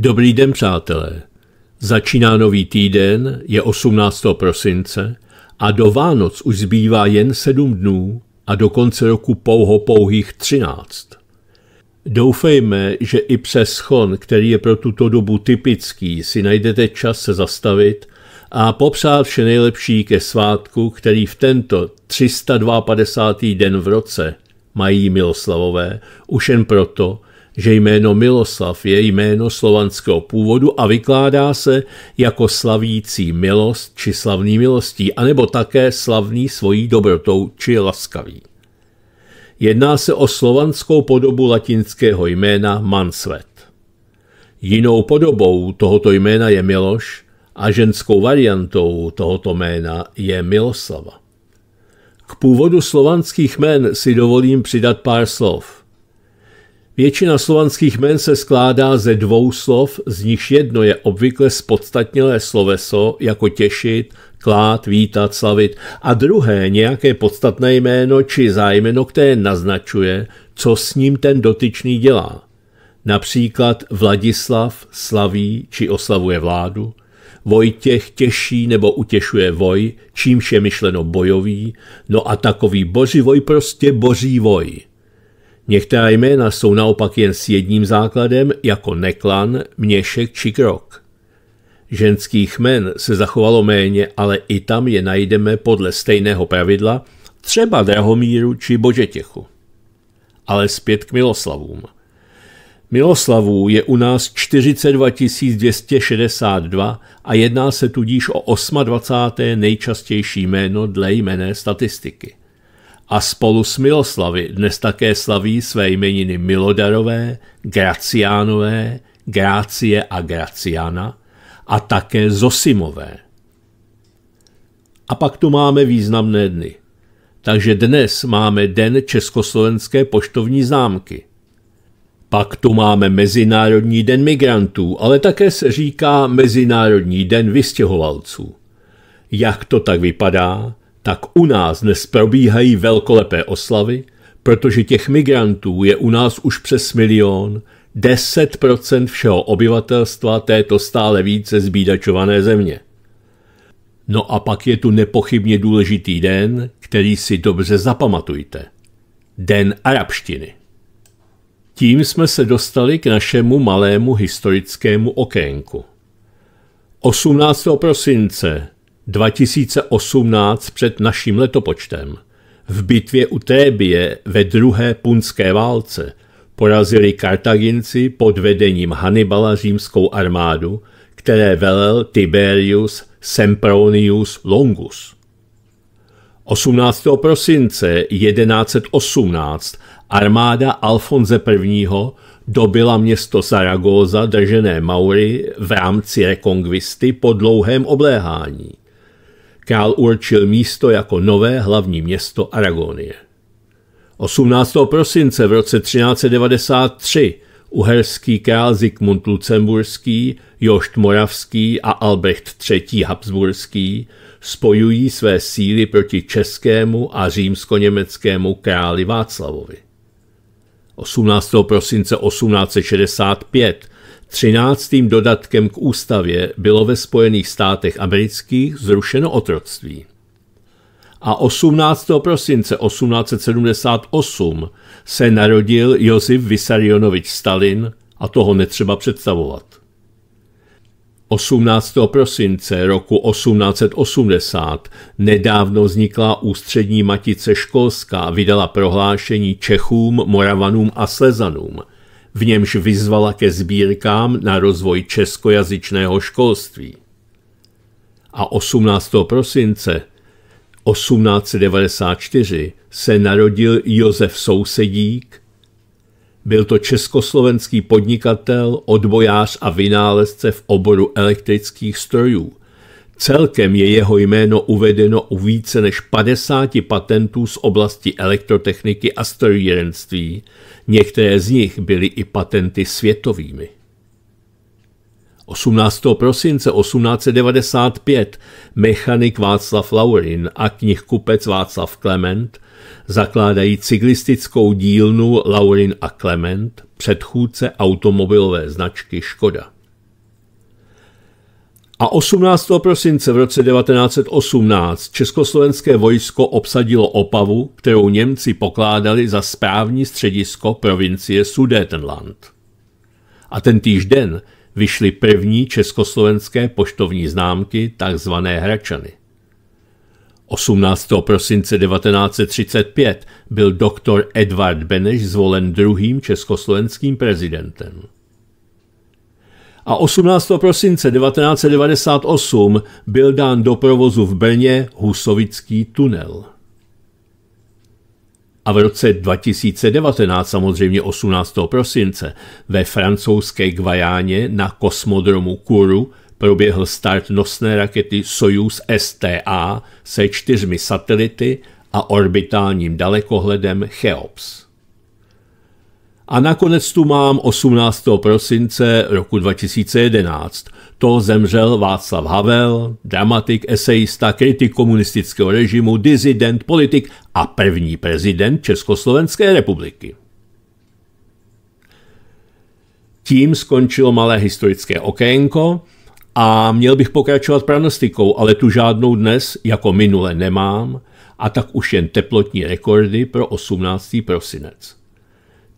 Dobrý den, přátelé. Začíná nový týden, je 18. prosince a do Vánoc už zbývá jen sedm dnů a do konce roku pouho pouhých 13. Doufejme, že i přes schon, který je pro tuto dobu typický, si najdete čas se zastavit a popřát vše nejlepší ke svátku, který v tento 352. den v roce mají miloslavové, už jen proto, že jméno Miloslav je jméno slovanského původu a vykládá se jako slavící milost či slavný milostí, anebo také slavný svojí dobrotou či laskavý. Jedná se o slovanskou podobu latinského jména Mansvet. Jinou podobou tohoto jména je Miloš a ženskou variantou tohoto jména je Miloslava. K původu slovanských jmén si dovolím přidat pár slov – Většina slovanských jmen se skládá ze dvou slov, z nichž jedno je obvykle spodstatnělé sloveso, jako těšit, klát, vítat, slavit, a druhé nějaké podstatné jméno či zájmeno, které naznačuje, co s ním ten dotyčný dělá. Například Vladislav slaví či oslavuje vládu, Vojtěch těší nebo utěšuje voj, čímž je myšleno bojový, no a takový boží voj prostě boží voj. Některá jména jsou naopak jen s jedním základem, jako neklan, měšek či krok. Ženských jmen se zachovalo méně, ale i tam je najdeme podle stejného pravidla, třeba Drahomíru či Božetěchu. Ale zpět k Miloslavům. Miloslavů je u nás 42 262 a jedná se tudíž o 28. nejčastější jméno dle jmené statistiky a spolu s Miloslavy dnes také slaví své jmeniny Milodarové, Graciánové, Grácie a Graciana a také Zosimové. A pak tu máme významné dny. Takže dnes máme Den Československé poštovní známky. Pak tu máme Mezinárodní den migrantů, ale také se říká Mezinárodní den vystěhovalců. Jak to tak vypadá? tak u nás dnes probíhají velkolepé oslavy, protože těch migrantů je u nás už přes milion, 10% všeho obyvatelstva této stále více zbídačované země. No a pak je tu nepochybně důležitý den, který si dobře zapamatujte. Den arabštiny. Tím jsme se dostali k našemu malému historickému okénku. 18. prosince 2018 před naším letopočtem. V bitvě u Tébie ve druhé punské válce porazili Kartaginci pod vedením Hannibala římskou armádu, které velel Tiberius Sempronius Longus. 18. prosince 1118 armáda Alfonze I. dobila město Zaragoza držené Maury v rámci rekongvisty po dlouhém obléhání. Král určil místo jako nové hlavní město Aragonie. 18. prosince v roce 1393 uherský král Zikmund Lucemburský, Jošt Moravský a Albrecht III. Habsburský spojují své síly proti českému a římsko-německému králi Václavovi. 18. prosince 1865 Třináctým dodatkem k ústavě bylo ve Spojených státech amerických zrušeno otroctví. A 18. prosince 1878 se narodil Josef Vysarionovič Stalin a toho netřeba představovat. 18. prosince roku 1880 nedávno vznikla ústřední matice školská vydala prohlášení Čechům, Moravanům a Slezanům – v němž vyzvala ke sbírkám na rozvoj českojazyčného školství. A 18. prosince 1894 se narodil Josef Sousedík, byl to československý podnikatel, odbojář a vynálezce v oboru elektrických strojů. Celkem je jeho jméno uvedeno u více než 50 patentů z oblasti elektrotechniky a strojírenství, Některé z nich byly i patenty světovými. 18. prosince 1895 mechanik Václav Laurin a knihkupec Václav Klement zakládají cyklistickou dílnu Laurin a Klement, předchůdce automobilové značky Škoda. A 18. prosince v roce 1918 československé vojsko obsadilo Opavu, kterou Němci pokládali za správní středisko provincie Sudetenland. A ten týžden den vyšly první československé poštovní známky, takzvané Hračany. 18. prosince 1935 byl doktor Edvard Beneš zvolen druhým československým prezidentem a 18. prosince 1998 byl dán do provozu v Brně Husovický tunel. A v roce 2019, samozřejmě 18. prosince, ve francouzské Gvajáně na kosmodromu Kuru proběhl start nosné rakety Soyuz STA se čtyřmi satelity a orbitálním dalekohledem Cheops. A nakonec tu mám 18. prosince roku 2011. To zemřel Václav Havel, dramatik, esejista, kritik komunistického režimu, dizident, politik a první prezident Československé republiky. Tím skončilo malé historické okénko a měl bych pokračovat pranostikou, ale tu žádnou dnes jako minule nemám a tak už jen teplotní rekordy pro 18. prosinec.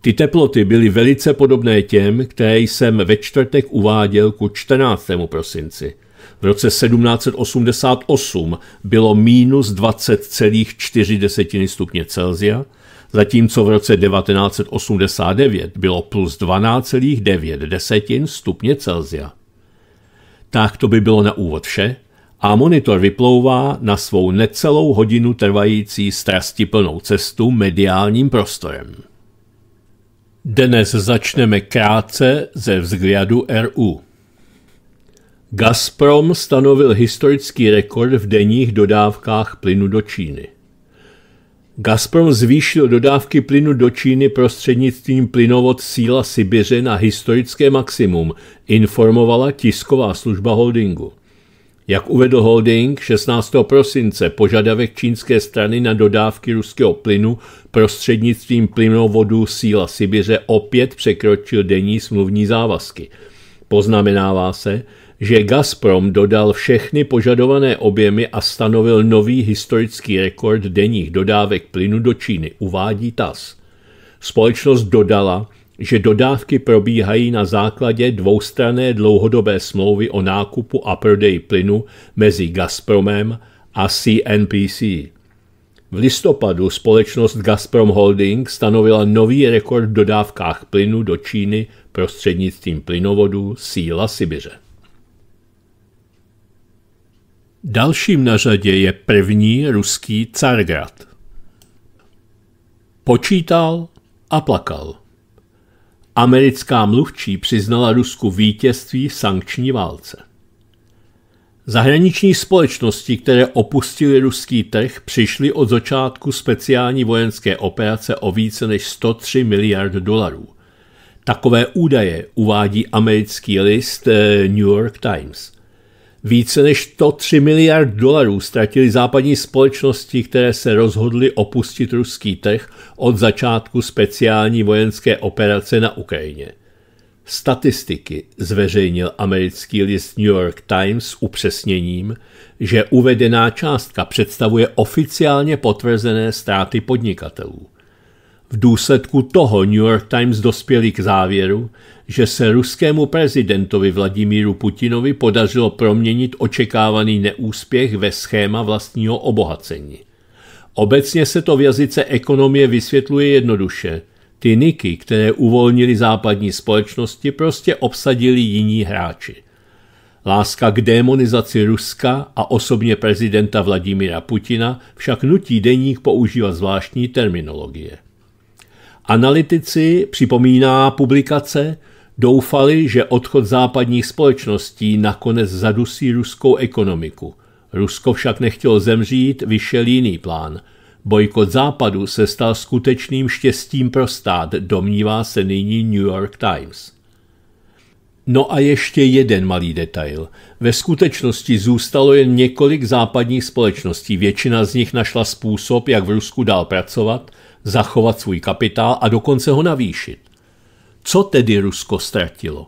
Ty teploty byly velice podobné těm, které jsem ve čtvrtek uváděl ku 14. prosinci. V roce 1788 bylo minus 20,4 stupně Celsia, zatímco v roce 1989 bylo plus 12,9 stupně Celsia. Tak to by bylo na úvod vše a monitor vyplouvá na svou necelou hodinu trvající strasti plnou cestu mediálním prostorem. Dnes začneme krátce ze vzhledu RU. Gazprom stanovil historický rekord v denních dodávkách plynu do Číny. Gazprom zvýšil dodávky plynu do Číny prostřednictvím plynovod Síla Sibiře na historické maximum, informovala tisková služba holdingu. Jak uvedl holding 16. prosince, požadavek čínské strany na dodávky ruského plynu prostřednictvím plynovodu Síla Sibiře opět překročil denní smluvní závazky. Poznamenává se, že Gazprom dodal všechny požadované objemy a stanovil nový historický rekord denních dodávek plynu do Číny, uvádí TAS. Společnost dodala že dodávky probíhají na základě dvoustranné dlouhodobé smlouvy o nákupu a prodeji plynu mezi Gazpromem a CNPC. V listopadu společnost Gazprom Holding stanovila nový rekord v dodávkách plynu do Číny prostřednictvím plynovodu Síla Sibiře. Dalším na řadě je první ruský Cargrad. Počítal a plakal. Americká mluvčí přiznala Rusku vítězství v sankční válce. Zahraniční společnosti, které opustily ruský trh, přišly od začátku speciální vojenské operace o více než 103 miliard dolarů. Takové údaje uvádí americký list eh, New York Times – více než 103 miliard dolarů ztratili západní společnosti, které se rozhodly opustit ruský trh od začátku speciální vojenské operace na Ukrajině. Statistiky zveřejnil americký list New York Times s upřesněním, že uvedená částka představuje oficiálně potvrzené ztráty podnikatelů. V důsledku toho New York Times dospěli k závěru, že se ruskému prezidentovi Vladimíru Putinovi podařilo proměnit očekávaný neúspěch ve schéma vlastního obohacení. Obecně se to v jazyce ekonomie vysvětluje jednoduše. Ty niky, které uvolnili západní společnosti, prostě obsadili jiní hráči. Láska k démonizaci Ruska a osobně prezidenta Vladimira Putina však nutí deník používat zvláštní terminologie. Analytici připomíná publikace, Doufali, že odchod západních společností nakonec zadusí ruskou ekonomiku. Rusko však nechtělo zemřít, vyšel jiný plán. Bojkot západu se stal skutečným štěstím pro stát, domnívá se nyní New York Times. No a ještě jeden malý detail. Ve skutečnosti zůstalo jen několik západních společností, většina z nich našla způsob, jak v Rusku dál pracovat, zachovat svůj kapitál a dokonce ho navýšit. Co tedy Rusko ztratilo?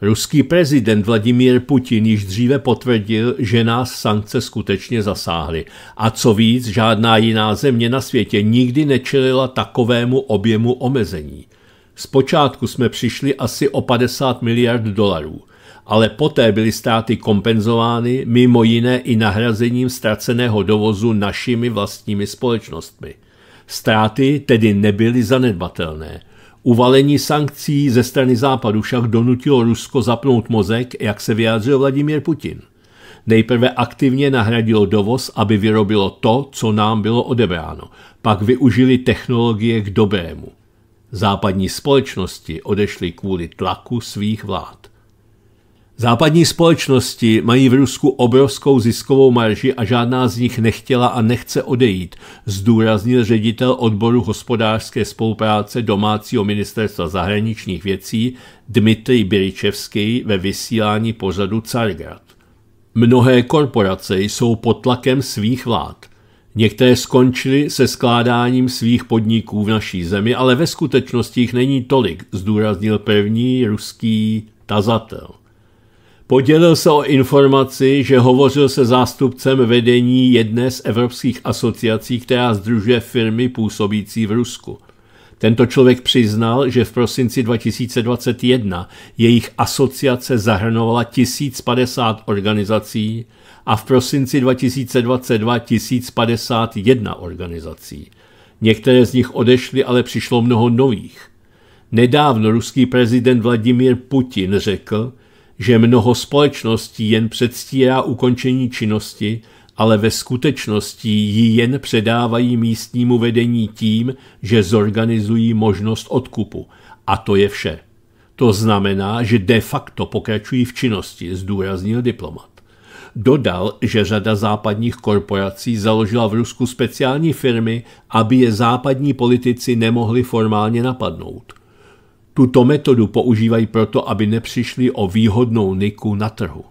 Ruský prezident Vladimír Putin již dříve potvrdil, že nás sankce skutečně zasáhly. A co víc, žádná jiná země na světě nikdy nečelila takovému objemu omezení. Zpočátku jsme přišli asi o 50 miliard dolarů, ale poté byly státy kompenzovány mimo jiné i nahrazením ztraceného dovozu našimi vlastními společnostmi. Ztráty tedy nebyly zanedbatelné – Uvalení sankcí ze strany západu však donutilo Rusko zapnout mozek, jak se vyjádřil Vladimír Putin. Nejprve aktivně nahradilo dovoz, aby vyrobilo to, co nám bylo odebráno. Pak využili technologie k dobrému. Západní společnosti odešly kvůli tlaku svých vlád. Západní společnosti mají v Rusku obrovskou ziskovou marži a žádná z nich nechtěla a nechce odejít, zdůraznil ředitel odboru hospodářské spolupráce domácího ministerstva zahraničních věcí Dmitrij Biričevský ve vysílání pořadu Cargrad. Mnohé korporace jsou pod tlakem svých vlád. Některé skončily se skládáním svých podniků v naší zemi, ale ve skutečnosti jich není tolik, zdůraznil první ruský tazatel. Podělil se o informaci, že hovořil se zástupcem vedení jedné z evropských asociací, která združuje firmy působící v Rusku. Tento člověk přiznal, že v prosinci 2021 jejich asociace zahrnovala 1050 organizací a v prosinci 2022 1051 organizací. Některé z nich odešly, ale přišlo mnoho nových. Nedávno ruský prezident Vladimír Putin řekl, že mnoho společností jen předstírá ukončení činnosti, ale ve skutečnosti ji jen předávají místnímu vedení tím, že zorganizují možnost odkupu. A to je vše. To znamená, že de facto pokračují v činnosti, zdůraznil diplomat. Dodal, že řada západních korporací založila v Rusku speciální firmy, aby je západní politici nemohli formálně napadnout. Tuto metodu používají proto, aby nepřišli o výhodnou niku na trhu.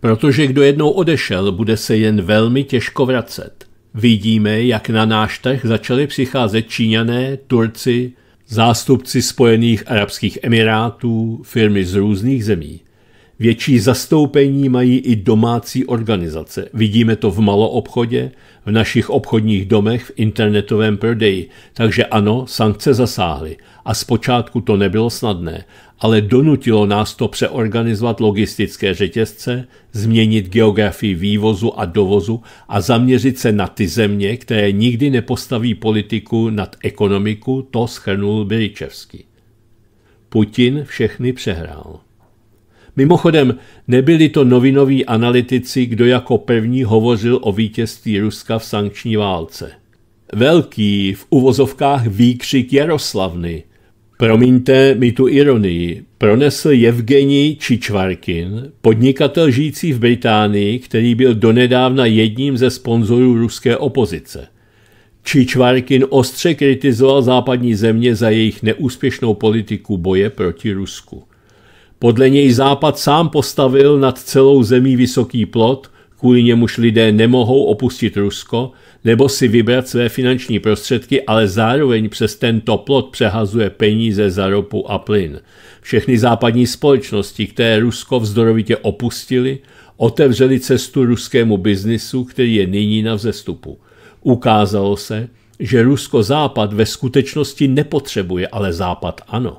Protože kdo jednou odešel, bude se jen velmi těžko vracet. Vidíme, jak na náš trh začaly přicházet Číňané, Turci, zástupci Spojených Arabských Emirátů, firmy z různých zemí – Větší zastoupení mají i domácí organizace. Vidíme to v maloobchodě, v našich obchodních domech, v internetovém prodeji. Takže ano, sankce zasáhly. A zpočátku to nebylo snadné, ale donutilo nás to přeorganizovat logistické řetězce, změnit geografii vývozu a dovozu a zaměřit se na ty země, které nikdy nepostaví politiku nad ekonomiku, to schrnul Biričevský. Putin všechny přehrál. Mimochodem, nebyli to novinoví analytici, kdo jako první hovořil o vítězství Ruska v sankční válce. Velký, v uvozovkách výkřik Jaroslavny, promiňte mi tu ironii, pronesl Evgeni Čičvarkin, podnikatel žijící v Británii, který byl donedávna jedním ze sponzorů ruské opozice. Čičvarkin ostře kritizoval západní země za jejich neúspěšnou politiku boje proti Rusku. Podle něj Západ sám postavil nad celou zemí vysoký plot, kvůli němuž lidé nemohou opustit Rusko nebo si vybrat své finanční prostředky, ale zároveň přes tento plot přehazuje peníze za ropu a plyn. Všechny západní společnosti, které Rusko vzdorovitě opustili, otevřeli cestu ruskému biznisu, který je nyní na vzestupu. Ukázalo se, že Rusko-Západ ve skutečnosti nepotřebuje, ale Západ ano.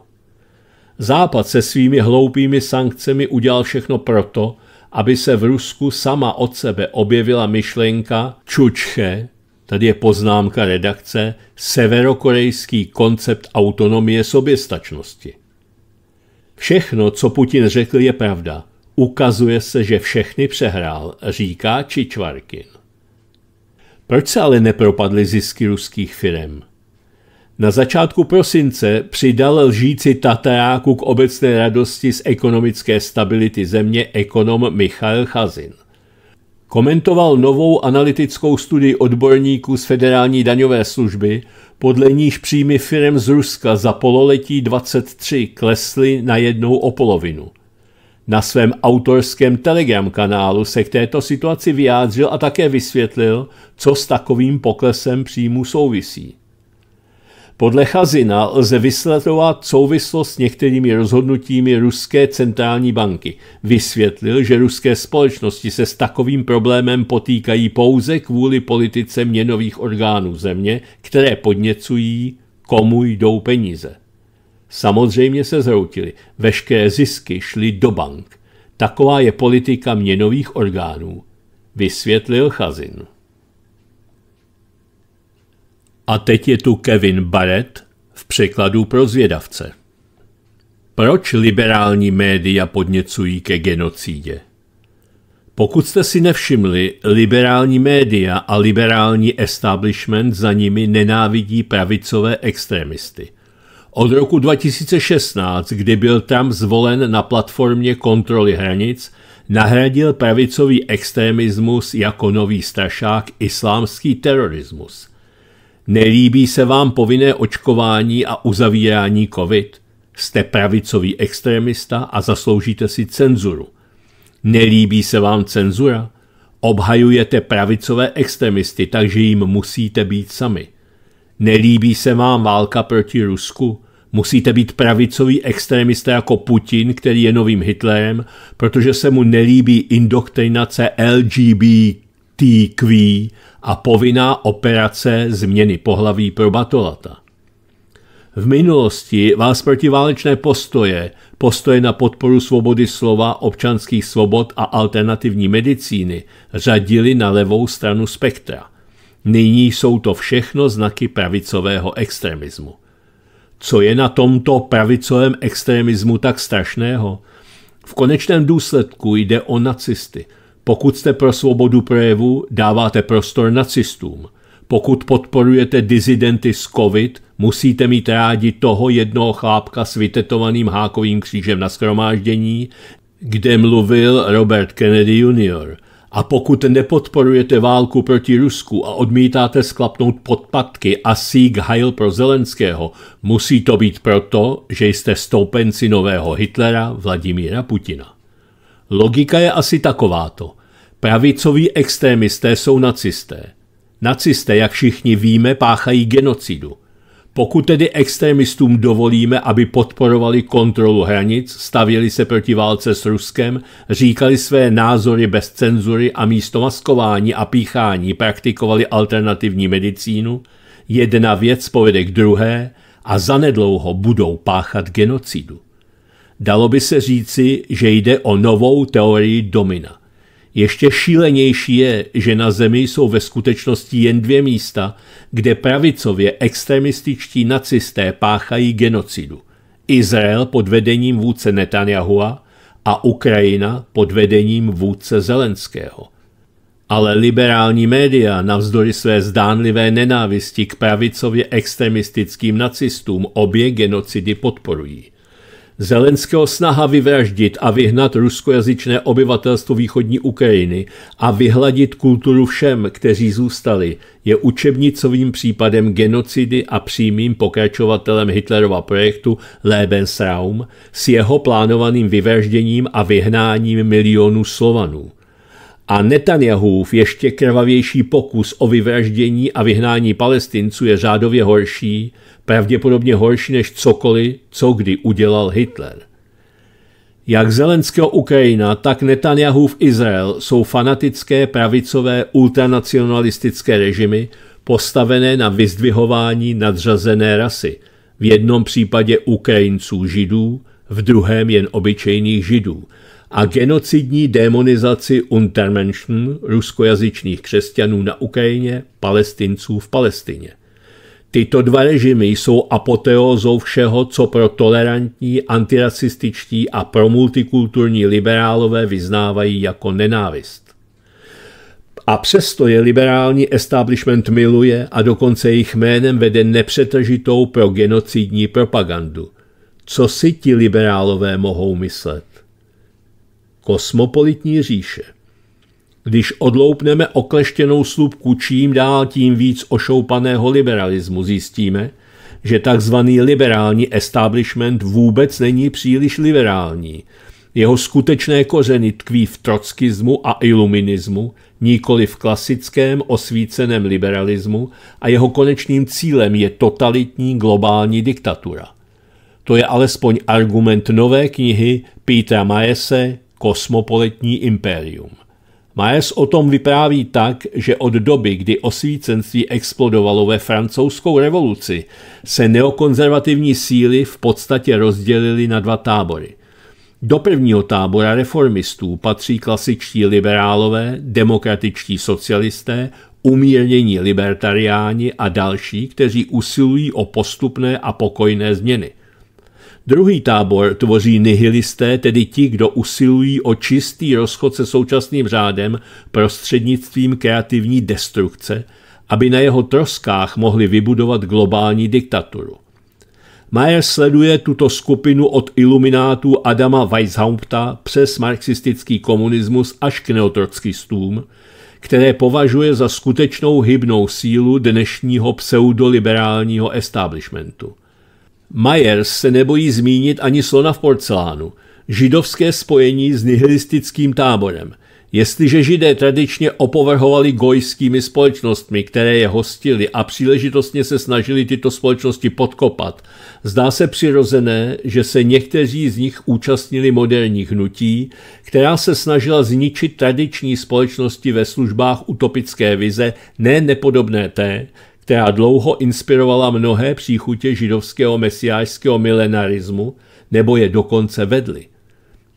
Západ se svými hloupými sankcemi udělal všechno proto, aby se v Rusku sama od sebe objevila myšlenka čučche, tady je poznámka redakce, severokorejský koncept autonomie soběstačnosti. Všechno, co Putin řekl, je pravda. Ukazuje se, že všechny přehrál, říká Čičvarkin. Proč se ale nepropadly zisky ruských firm? Na začátku prosince přidal lžíci Tataráku k obecné radosti z ekonomické stability země ekonom Michal Chazin. Komentoval novou analytickou studii odborníků z Federální daňové služby, podle níž příjmy firm z Ruska za pololetí 23 klesly na jednou o polovinu. Na svém autorském Telegram kanálu se k této situaci vyjádřil a také vysvětlil, co s takovým poklesem příjmů souvisí. Podle Chazina lze vysledovat souvislost s některými rozhodnutími Ruské centrální banky. Vysvětlil, že ruské společnosti se s takovým problémem potýkají pouze kvůli politice měnových orgánů země, které podněcují, komu jdou peníze. Samozřejmě se zhroutili, veškeré zisky šly do bank. Taková je politika měnových orgánů, vysvětlil Chazin. A teď je tu Kevin Barrett v překladu pro zvědavce. Proč liberální média podněcují ke genocídě? Pokud jste si nevšimli, liberální média a liberální establishment za nimi nenávidí pravicové extremisty. Od roku 2016, kdy byl Trump zvolen na platformě kontroly hranic, nahradil pravicový extremismus jako nový strašák islámský terorismus – Nelíbí se vám povinné očkování a uzavírání COVID? Jste pravicový extremista a zasloužíte si cenzuru. Nelíbí se vám cenzura? Obhajujete pravicové extremisty, takže jim musíte být sami. Nelíbí se vám válka proti Rusku? Musíte být pravicový extremista jako Putin, který je novým Hitlerem, protože se mu nelíbí indoktrinace LGBT. TQ a povinná operace změny pohlaví pro batolata. V minulosti vás protiválečné postoje, postoje na podporu svobody slova, občanských svobod a alternativní medicíny řadili na levou stranu spektra. Nyní jsou to všechno znaky pravicového extremismu. Co je na tomto pravicovém extremismu tak strašného? V konečném důsledku jde o nacisty – pokud jste pro svobodu projevu, dáváte prostor nacistům. Pokud podporujete dizidenty z COVID, musíte mít rádi toho jednoho chlápka s vytetovaným hákovým křížem na skromáždění, kde mluvil Robert Kennedy Jr. A pokud nepodporujete válku proti Rusku a odmítáte sklapnout podpatky a sík hajl pro Zelenského, musí to být proto, že jste stoupenci nového Hitlera Vladimíra Putina. Logika je asi takováto. Pravicoví extrémisté jsou nacisté. Nacisté, jak všichni víme, páchají genocidu. Pokud tedy extremistům dovolíme, aby podporovali kontrolu hranic, stavili se proti válce s Ruskem, říkali své názory bez cenzury a místo maskování a píchání praktikovali alternativní medicínu, jedna věc povede k druhé a zanedlouho budou páchat genocidu. Dalo by se říci, že jde o novou teorii domina – ještě šílenější je, že na zemi jsou ve skutečnosti jen dvě místa, kde pravicově extremističtí nacisté páchají genocidu. Izrael pod vedením vůdce Netanyahua a Ukrajina pod vedením vůdce Zelenského. Ale liberální média navzdory své zdánlivé nenávisti k pravicově extremistickým nacistům obě genocidy podporují. Zelenského snaha vyvraždit a vyhnat ruskojazyčné obyvatelstvo východní Ukrajiny a vyhladit kulturu všem, kteří zůstali, je učebnicovým případem genocidy a přímým pokračovatelem Hitlerova projektu Lebensraum s jeho plánovaným vyvražděním a vyhnáním milionů Slovanů a Netanyahův ještě krvavější pokus o vyvraždění a vyhnání palestinců je řádově horší, pravděpodobně horší než cokoliv, co kdy udělal Hitler. Jak Zelenského Ukrajina, tak Netanyahův Izrael jsou fanatické pravicové ultranacionalistické režimy postavené na vyzdvihování nadřazené rasy, v jednom případě Ukrajinců židů, v druhém jen obyčejných židů – a genocidní demonizaci Untermenschen ruskojazyčných křesťanů na Ukrajině, palestinců v Palestině. Tyto dva režimy jsou apoteózou všeho, co pro tolerantní, antirasističtí a pro multikulturní liberálové vyznávají jako nenávist. A přesto je liberální establishment miluje a dokonce jejich jménem vede nepřetržitou pro genocidní propagandu. Co si ti liberálové mohou myslet? kosmopolitní říše. Když odloupneme okleštěnou slupku čím dál tím víc ošoupaného liberalismu, zjistíme, že tzv. liberální establishment vůbec není příliš liberální. Jeho skutečné kořeny tkví v trockismu a iluminismu, nikoli v klasickém osvíceném liberalismu a jeho konečným cílem je totalitní globální diktatura. To je alespoň argument nové knihy Petra Majese kosmopolitní impérium. Maes o tom vypráví tak, že od doby, kdy osvícenství explodovalo ve francouzskou revoluci, se neokonzervativní síly v podstatě rozdělily na dva tábory. Do prvního tábora reformistů patří klasičtí liberálové, demokratičtí socialisté, umírnění libertariáni a další, kteří usilují o postupné a pokojné změny – Druhý tábor tvoří nihilisté, tedy ti, kdo usilují o čistý rozchod se současným řádem prostřednictvím kreativní destrukce, aby na jeho troskách mohli vybudovat globální diktaturu. Mayer sleduje tuto skupinu od iluminátů Adama Weishaupta přes marxistický komunismus až k neotrockistům, které považuje za skutečnou hybnou sílu dnešního pseudoliberálního establishmentu – Myers se nebojí zmínit ani slona v porcelánu, židovské spojení s nihilistickým táborem. Jestliže židé tradičně opovrhovali gojskými společnostmi, které je hostili a příležitostně se snažili tyto společnosti podkopat, zdá se přirozené, že se někteří z nich účastnili moderních hnutí, která se snažila zničit tradiční společnosti ve službách utopické vize, ne nepodobné té, která dlouho inspirovala mnohé příchutě židovského mesiářského milenarismu nebo je dokonce vedly.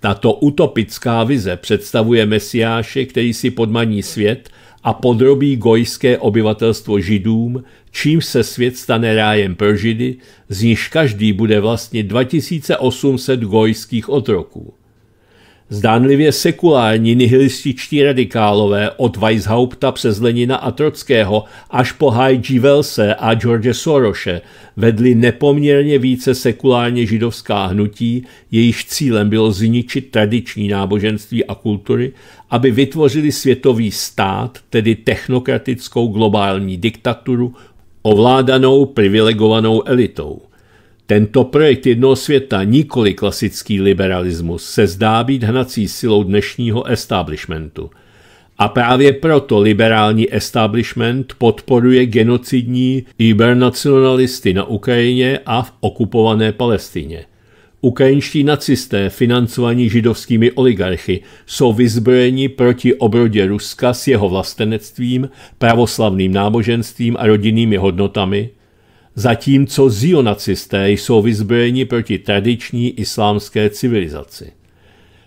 Tato utopická vize představuje mesiáše, který si podmaní svět a podrobí gojské obyvatelstvo židům, čím se svět stane rájem pro židy, z nichž každý bude vlastně 2800 gojských otroků. Zdánlivě sekulární nihilističtí radikálové od Weishaupta přes Lenina a Trockého až po H.G. Velse a George Soroše vedli nepoměrně více sekulárně židovská hnutí, jejíž cílem bylo zničit tradiční náboženství a kultury, aby vytvořili světový stát, tedy technokratickou globální diktaturu, ovládanou privilegovanou elitou. Tento projekt jednoho světa, nikoli klasický liberalismus, se zdá být hnací silou dnešního establishmentu. A právě proto liberální establishment podporuje genocidní ibernacionalisty na Ukrajině a v okupované Palestině. Ukrajinští nacisté, financovaní židovskými oligarchy, jsou vyzbrojeni proti obrodě Ruska s jeho vlastenectvím, pravoslavným náboženstvím a rodinnými hodnotami, zatímco zionacisté jsou vyzbrojeni proti tradiční islámské civilizaci.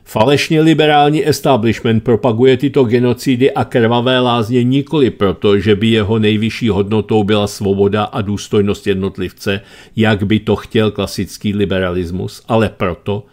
Falešně liberální establishment propaguje tyto genocidy a krvavé lázně nikoli proto, že by jeho nejvyšší hodnotou byla svoboda a důstojnost jednotlivce, jak by to chtěl klasický liberalismus, ale proto,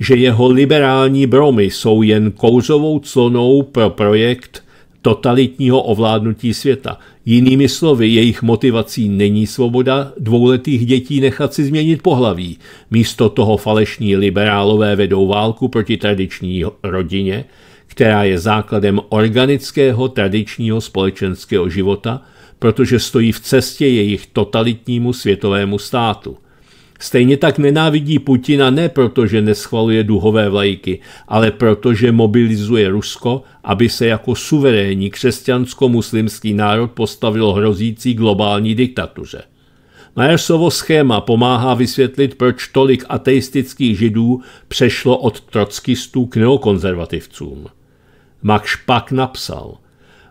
že jeho liberální bromy jsou jen kouřovou clonou pro projekt totalitního ovládnutí světa, Jinými slovy, jejich motivací není svoboda dvouletých dětí nechat si změnit pohlaví. Místo toho falešní liberálové vedou válku proti tradiční rodině, která je základem organického tradičního společenského života, protože stojí v cestě jejich totalitnímu světovému státu – Stejně tak nenávidí Putina ne proto, že neschvaluje duhové vlajky, ale proto, že mobilizuje Rusko, aby se jako suverénní křesťansko-muslimský národ postavil hrozící globální diktatuře. Majersovo schéma pomáhá vysvětlit, proč tolik ateistických židů přešlo od trockistů k neokonzervativcům. Max Pak napsal –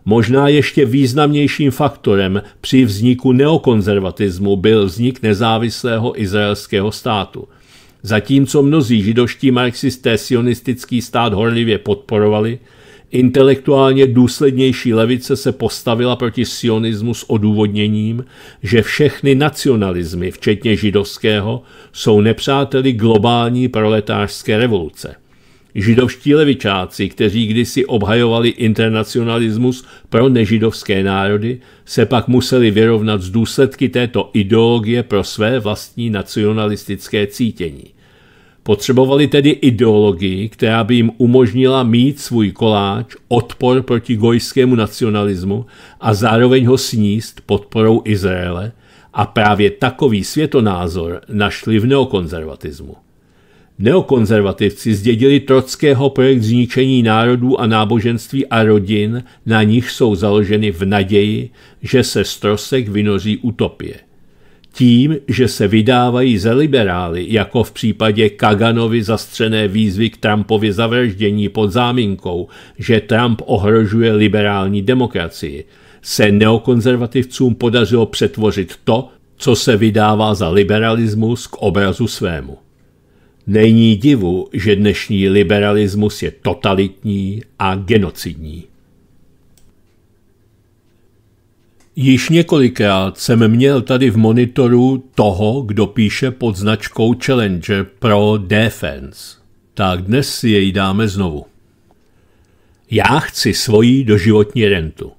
Možná ještě významnějším faktorem při vzniku neokonzervatismu byl vznik nezávislého izraelského státu. Zatímco mnozí židoští marxisté sionistický stát horlivě podporovali, Intelektuálně důslednější levice se postavila proti sionismu s odůvodněním, že všechny nacionalismy, včetně židovského, jsou nepřáteli globální proletářské revoluce. Židovští levičáci, kteří kdysi obhajovali internacionalismus pro nežidovské národy, se pak museli vyrovnat z důsledky této ideologie pro své vlastní nacionalistické cítění. Potřebovali tedy ideologii, která by jim umožnila mít svůj koláč, odpor proti gojskému nacionalismu a zároveň ho sníst podporou Izraele a právě takový světonázor našli v neokonzervatismu. Neokonzervativci zdědili trockého projekt zničení národů a náboženství a rodin, na nich jsou založeny v naději, že se z trosek vynoří utopie. Tím, že se vydávají za liberály, jako v případě Kaganovi zastřené výzvy k Trumpovi zavraždění pod záminkou, že Trump ohrožuje liberální demokracii, se neokonzervativcům podařilo přetvořit to, co se vydává za liberalismus k obrazu svému. Není divu, že dnešní liberalismus je totalitní a genocidní. Již několikrát jsem měl tady v monitoru toho, kdo píše pod značkou Challenger pro Defense. Tak dnes si jej dáme znovu. Já chci svoji doživotní rentu.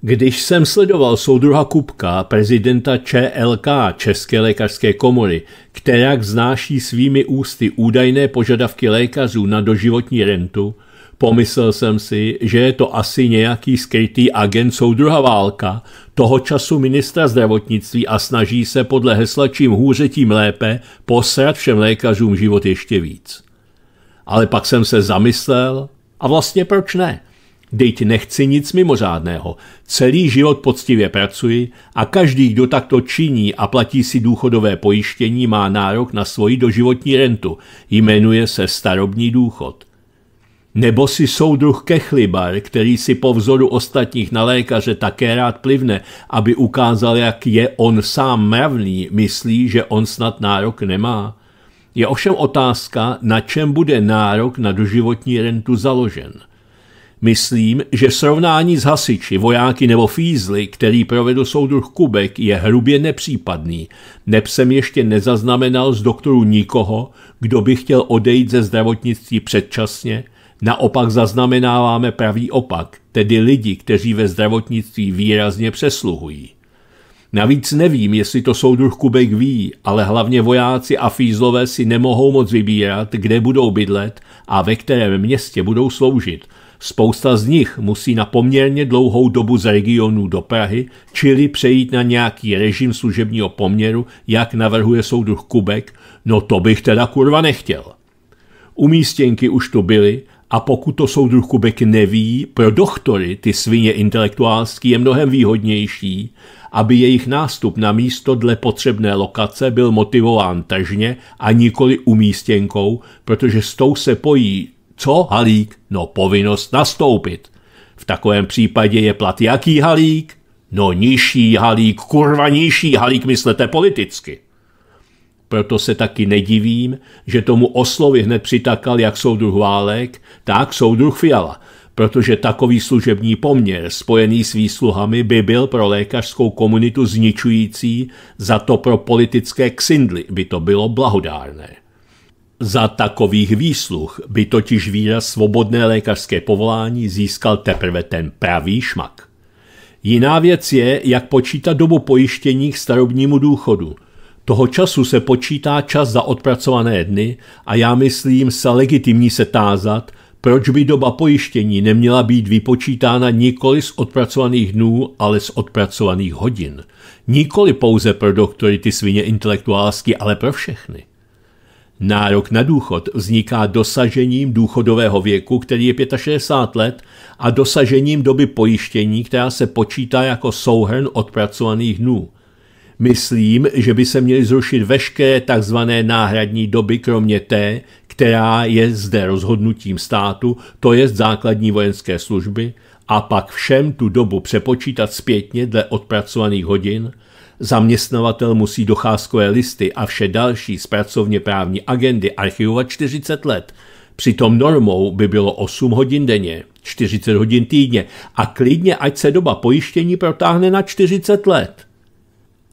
Když jsem sledoval soudruha Kupka, prezidenta ČLK, České lékařské komory, která vznáší svými ústy údajné požadavky lékařů na doživotní rentu, pomyslel jsem si, že je to asi nějaký skrytý agent soudruha válka, toho času ministra zdravotnictví a snaží se podle hesla čím hůře tím lépe posrat všem lékařům život ještě víc. Ale pak jsem se zamyslel a vlastně proč ne? Dejť nechci nic mimořádného. Celý život poctivě pracuji a každý, kdo takto činí a platí si důchodové pojištění, má nárok na svoji doživotní rentu. Jmenuje se starobní důchod. Nebo si soudruh Kechlibar, který si po vzoru ostatních na lékaře také rád plivne, aby ukázal, jak je on sám mravný, myslí, že on snad nárok nemá. Je ovšem otázka, na čem bude nárok na doživotní rentu založen – Myslím, že srovnání s hasiči, vojáky nebo fízly, který provedl soudruh Kubek, je hrubě nepřípadný, neb jsem ještě nezaznamenal z doktoru nikoho, kdo by chtěl odejít ze zdravotnictví předčasně, naopak zaznamenáváme pravý opak, tedy lidi, kteří ve zdravotnictví výrazně přesluhují. Navíc nevím, jestli to soudruh Kubek ví, ale hlavně vojáci a fízlové si nemohou moc vybírat, kde budou bydlet a ve kterém městě budou sloužit – Spousta z nich musí na poměrně dlouhou dobu z regionů do Prahy, čili přejít na nějaký režim služebního poměru, jak navrhuje soudruh Kubek, no to bych teda kurva nechtěl. Umístěnky už to byly a pokud to soudruh Kubek neví, pro doktory ty svině intelektuálský je mnohem výhodnější, aby jejich nástup na místo dle potřebné lokace byl motivován tržně a nikoli umístěnkou, protože s tou se pojí co halík? No povinnost nastoupit. V takovém případě je plat jaký halík? No nižší halík, kurva nižší halík myslete politicky. Proto se taky nedivím, že tomu oslovi hned přitakal jak soudruh Válek, tak soudruh Fiala, protože takový služební poměr spojený s výsluhami by byl pro lékařskou komunitu zničující, za to pro politické ksindly by to bylo blahodárné. Za takových výsluh by totiž výraz svobodné lékařské povolání získal teprve ten pravý šmak. Jiná věc je, jak počítat dobu pojištění k starobnímu důchodu. Toho času se počítá čas za odpracované dny a já myslím se legitimní se tázat, proč by doba pojištění neměla být vypočítána nikoli z odpracovaných dnů, ale z odpracovaných hodin. Nikoli pouze pro doktory ty svině intelektuálsky, ale pro všechny. Nárok na důchod vzniká dosažením důchodového věku, který je 65 let, a dosažením doby pojištění, která se počítá jako souhrn odpracovaných dnů. Myslím, že by se měly zrušit veškeré tzv. náhradní doby, kromě té, která je zde rozhodnutím státu, to je základní vojenské služby, a pak všem tu dobu přepočítat zpětně dle odpracovaných hodin – Zaměstnavatel musí docházkové listy a vše další z pracovně právní agendy archivovat 40 let. Přitom normou by bylo 8 hodin denně, 40 hodin týdně a klidně, ať se doba pojištění protáhne na 40 let.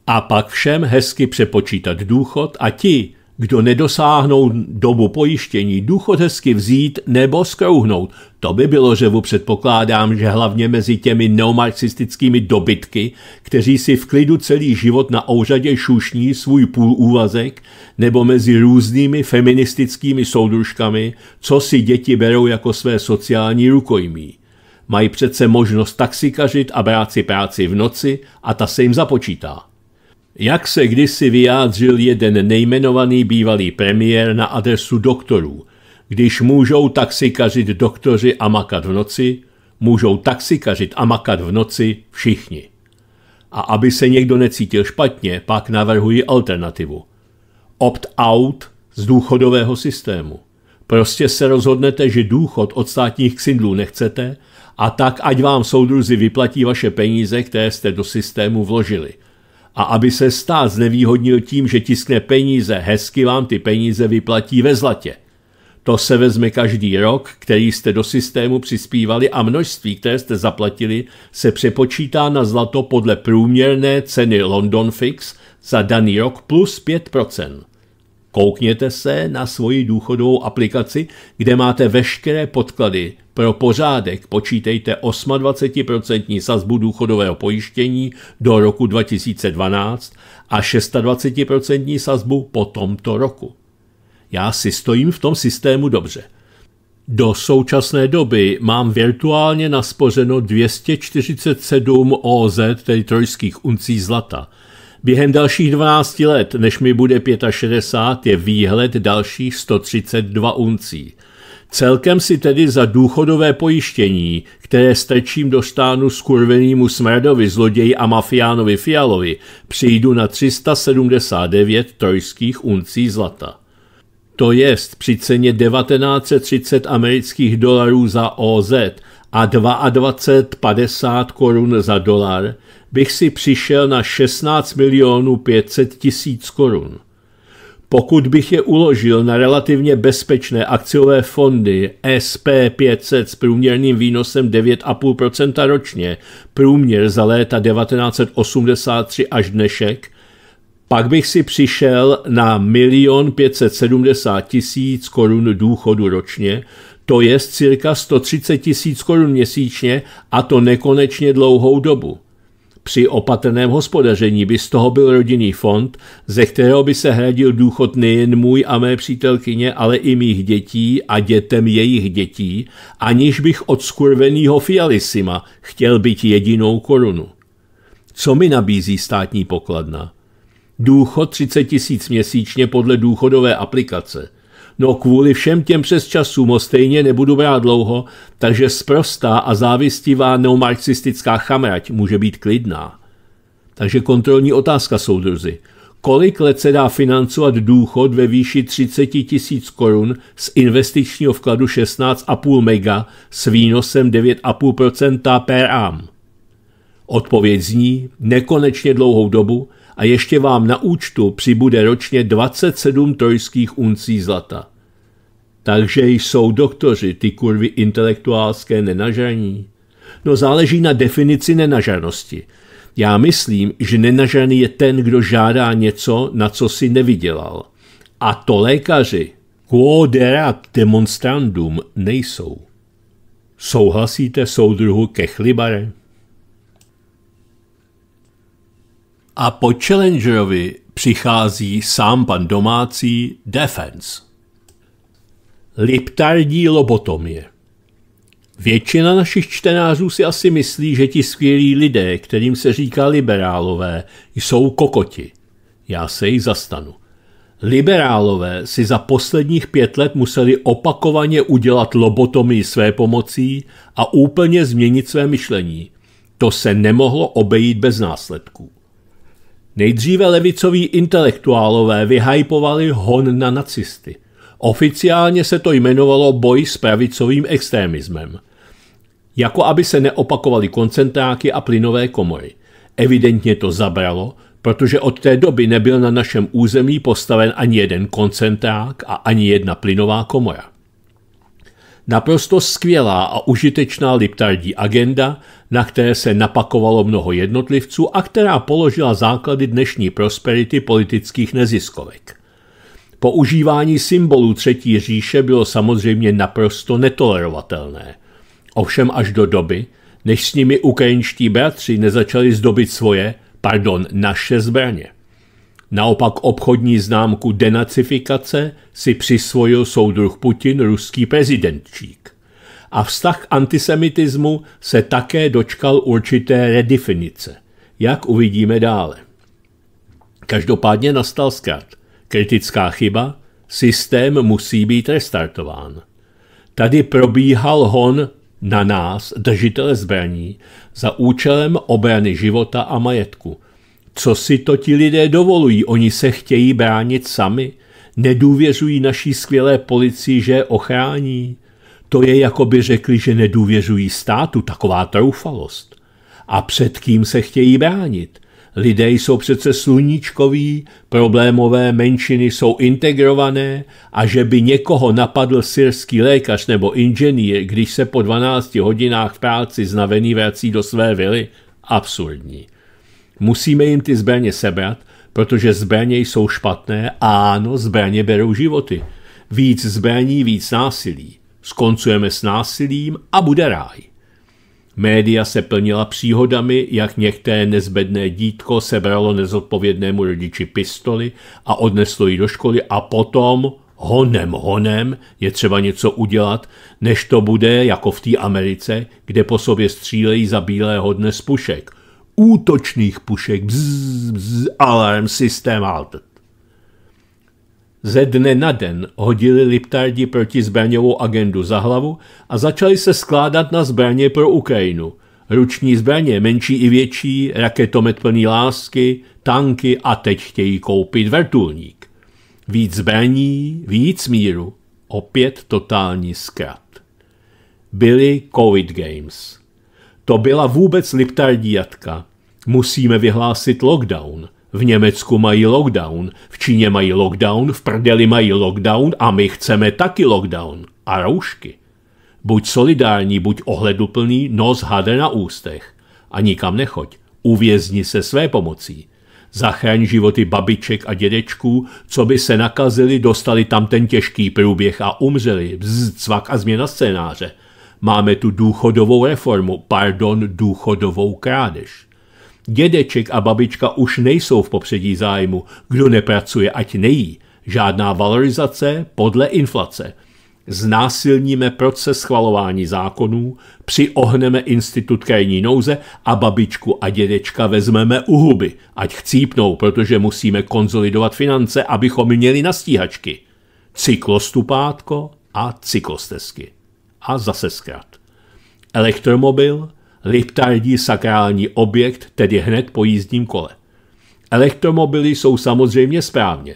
A pak všem hezky přepočítat důchod a ti, kdo nedosáhnou dobu pojištění, důchod hezky vzít nebo zkrouhnout. To by bylo řevu, předpokládám, že hlavně mezi těmi neomarxistickými dobytky, kteří si v klidu celý život na ouřadě šušní svůj půl úvazek, nebo mezi různými feministickými soudružkami, co si děti berou jako své sociální rukojmí. Mají přece možnost taxikařit a brát si práci v noci a ta se jim započítá. Jak se kdysi vyjádřil jeden nejmenovaný bývalý premiér na adresu doktorů, když můžou taxikařit doktoři a makat v noci, můžou taxikařit a makat v noci všichni. A aby se někdo necítil špatně, pak navrhuji alternativu. Opt-out z důchodového systému. Prostě se rozhodnete, že důchod od státních ksindlů nechcete a tak ať vám soudruzi vyplatí vaše peníze, které jste do systému vložili – a aby se stát znevýhodnil tím, že tiskne peníze, hezky vám ty peníze vyplatí ve zlatě. To se vezme každý rok, který jste do systému přispívali a množství, které jste zaplatili, se přepočítá na zlato podle průměrné ceny London Fix za daný rok plus 5%. Koukněte se na svoji důchodovou aplikaci, kde máte veškeré podklady. Pro pořádek počítejte 28% sazbu důchodového pojištění do roku 2012 a 26% sazbu po tomto roku. Já si stojím v tom systému dobře. Do současné doby mám virtuálně naspořeno 247 OZ, tedy trojských uncí zlata – Během dalších 12 let, než mi bude 65, je výhled dalších 132 uncí. Celkem si tedy za důchodové pojištění, které strčím do stánu skurvenýmu smrdovi, zloději a mafiánovi Fialovi, přijdu na 379 trojských uncí zlata. To jest při ceně 1930 amerických dolarů za OZ a 22,50 korun za dolar, bych si přišel na 16 milionů 500 tisíc korun. Pokud bych je uložil na relativně bezpečné akciové fondy SP500 s průměrným výnosem 9,5% ročně, průměr za léta 1983 až dnešek, pak bych si přišel na 1 570 000 korun důchodu ročně, to je cirka 130 000 korun měsíčně a to nekonečně dlouhou dobu. Při opatrném hospodaření by z toho byl rodinný fond, ze kterého by se hradil důchod nejen můj a mé přítelkyně, ale i mých dětí a dětem jejich dětí, aniž bych od skurvenýho fialisima chtěl být jedinou korunu. Co mi nabízí státní pokladna? Důchod 30 tisíc měsíčně podle důchodové aplikace – No kvůli všem těm časům ho stejně nebudu brát dlouho, takže sprostá a závistivá neomarxistická chamrať může být klidná. Takže kontrolní otázka, soudruzi. Kolik let se dá financovat důchod ve výši 30 tisíc korun z investičního vkladu 16,5 mega s výnosem 9,5% per am? Odpověď zní nekonečně dlouhou dobu, a ještě vám na účtu přibude ročně 27 trojských uncí zlata. Takže jsou doktoři ty kurvy intelektuálské nenažraní. No záleží na definici nenažranosti. Já myslím, že nenažraný je ten, kdo žádá něco, na co si nevydělal. A to lékaři, quoderat demonstrandum, nejsou. Souhlasíte soudruhu ke chlibare? a po Challengerovi přichází sám pan domácí Defense. Liptardí lobotomie Většina našich čtenářů si asi myslí, že ti skvělí lidé, kterým se říká liberálové, jsou kokoti. Já se jich zastanu. Liberálové si za posledních pět let museli opakovaně udělat lobotomii své pomocí a úplně změnit své myšlení. To se nemohlo obejít bez následků. Nejdříve levicoví intelektuálové vyhajpovali hon na nacisty. Oficiálně se to jmenovalo boj s pravicovým extremismem. Jako aby se neopakovaly koncentráky a plynové komory. Evidentně to zabralo, protože od té doby nebyl na našem území postaven ani jeden koncentrák a ani jedna plynová komora. Naprosto skvělá a užitečná liptardí agenda na které se napakovalo mnoho jednotlivců a která položila základy dnešní prosperity politických neziskovek. Používání symbolů Třetí říše bylo samozřejmě naprosto netolerovatelné. Ovšem až do doby, než s nimi ukrajinští bratři nezačali zdobit svoje, pardon, naše zbraně. Naopak obchodní známku denacifikace si přisvojil soudruh Putin ruský prezidentčík a vztah k antisemitismu se také dočkal určité redefinice, jak uvidíme dále. Každopádně nastal zkrat. Kritická chyba, systém musí být restartován. Tady probíhal hon na nás, držitele zbraní, za účelem obrany života a majetku. Co si to ti lidé dovolují? Oni se chtějí bránit sami? Nedůvěřují naší skvělé policii, že je ochrání? To je, jako by řekli, že nedůvěřují státu, taková troufalost. A před kým se chtějí bránit? Lidé jsou přece sluníčkoví, problémové menšiny jsou integrované a že by někoho napadl syrský lékař nebo inženýr, když se po 12 hodinách v práci znavený vrací do své vily, absurdní. Musíme jim ty zbraně sebrat, protože zbraně jsou špatné a ano, zbraně berou životy. Víc zbraní, víc násilí skoncujeme s násilím a bude ráj. Média se plnila příhodami, jak některé nezbedné dítko sebralo nezodpovědnému rodiči pistoli a odneslo ji do školy a potom honem honem je třeba něco udělat, než to bude jako v té Americe, kde po sobě střílejí za bílého dne z pušek. Útočných pušek, bzz, bzz, alarm, systém, alt. Ze dne na den hodili liptardi proti zbraňovou agendu za hlavu a začali se skládat na zbraně pro Ukrajinu. Ruční zbraně, menší i větší, raketomet plný lásky, tanky a teď chtějí koupit vrtulník. Víc zbraní, víc míru. Opět totální zkrat. Byly COVID Games. To byla vůbec liptardiatka. Musíme vyhlásit lockdown. V Německu mají lockdown, v Číně mají lockdown, v prdeli mají lockdown a my chceme taky lockdown. A roušky. Buď solidární, buď ohleduplný, nos hade na ústech. A nikam nechoď. Uvězni se své pomocí. Zachraň životy babiček a dědečků, co by se nakazili, dostali tam ten těžký průběh a umřeli. Bzz, cvak a změna scénáře. Máme tu důchodovou reformu, pardon, důchodovou krádež. Dědeček a babička už nejsou v popředí zájmu. Kdo nepracuje, ať nejí. Žádná valorizace podle inflace. Znásilníme proces schvalování zákonů, přiohneme institut krajní nouze a babičku a dědečka vezmeme u huby, ať chcípnou, protože musíme konzolidovat finance, abychom měli nastíhačky. Cyklostupátko a cyklostezky. A zase zkrat. Elektromobil – Liptardí sakrální objekt, tedy hned po jízdním kole. Elektromobily jsou samozřejmě správně.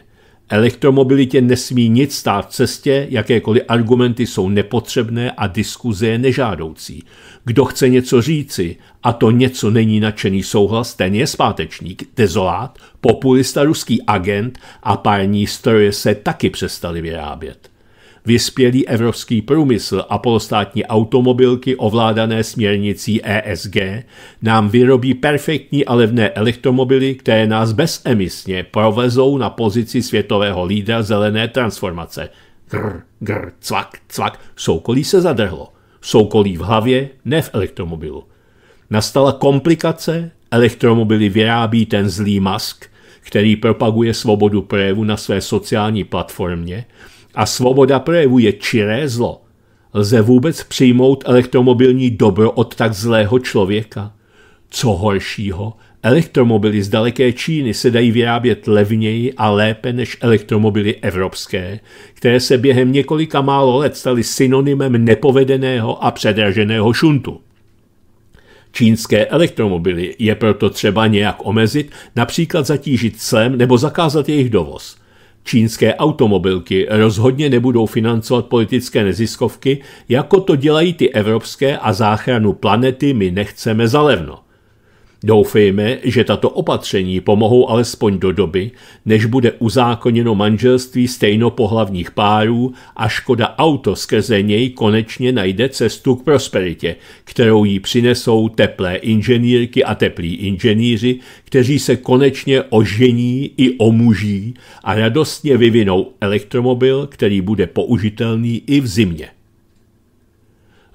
Elektromobilitě nesmí nic stát v cestě, jakékoliv argumenty jsou nepotřebné a diskuze je nežádoucí. Kdo chce něco říci a to něco není nadšený souhlas, ten je zpátečník, dezolát, populista ruský agent a pární stroje se taky přestali vyrábět vyspělý evropský průmysl a polostátní automobilky ovládané směrnicí ESG nám vyrobí perfektní a levné elektromobily, které nás bezemisně provezou na pozici světového lídra zelené transformace. Grr, grr, cvak, cvak, soukolí se zadrhlo. Soukolí v hlavě, ne v elektromobilu. Nastala komplikace, elektromobily vyrábí ten zlý mask, který propaguje svobodu projevu na své sociální platformě, a svoboda projevu je čiré zlo. Lze vůbec přijmout elektromobilní dobro od tak zlého člověka? Co horšího, elektromobily z daleké Číny se dají vyrábět levněji a lépe než elektromobily evropské, které se během několika málo let staly synonymem nepovedeného a předraženého šuntu. Čínské elektromobily je proto třeba nějak omezit, například zatížit clem nebo zakázat jejich dovoz – Čínské automobilky rozhodně nebudou financovat politické neziskovky, jako to dělají ty evropské a záchranu planety my nechceme zalevno. Doufejme, že tato opatření pomohou alespoň do doby, než bude uzákoněno manželství stejnopohlavních párů a Škoda Auto skrze něj konečně najde cestu k prosperitě, kterou jí přinesou teplé inženýrky a teplí inženýři, kteří se konečně ožení i omuží a radostně vyvinou elektromobil, který bude použitelný i v zimě.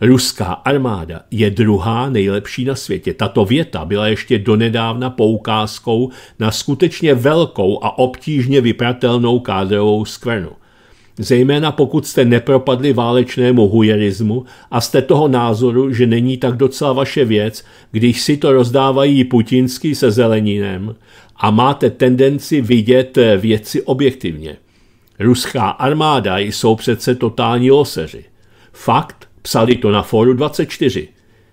Ruská armáda je druhá nejlepší na světě. Tato věta byla ještě donedávna poukázkou na skutečně velkou a obtížně vypratelnou kádrovou skvrnu. Zejména pokud jste nepropadli válečnému hujerismu a jste toho názoru, že není tak docela vaše věc, když si to rozdávají putinský se zeleninem a máte tendenci vidět věci objektivně. Ruská armáda jsou přece totální loseři. Fakt, Psali to na Fóru 24.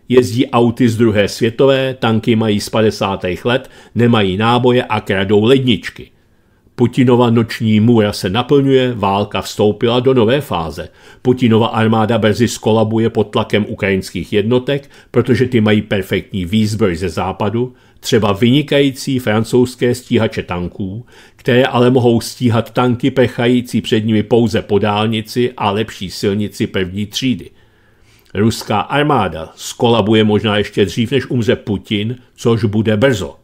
Jezdí auty z druhé světové, tanky mají z 50. let, nemají náboje a kradou ledničky. Putinova noční můra se naplňuje, válka vstoupila do nové fáze. Putinova armáda brzy skolabuje pod tlakem ukrajinských jednotek, protože ty mají perfektní výzbroj ze západu, třeba vynikající francouzské stíhače tanků, které ale mohou stíhat tanky pechající před nimi pouze po dálnici a lepší silnici první třídy – Ruská armáda skolabuje možná ještě dřív, než umře Putin, což bude brzo.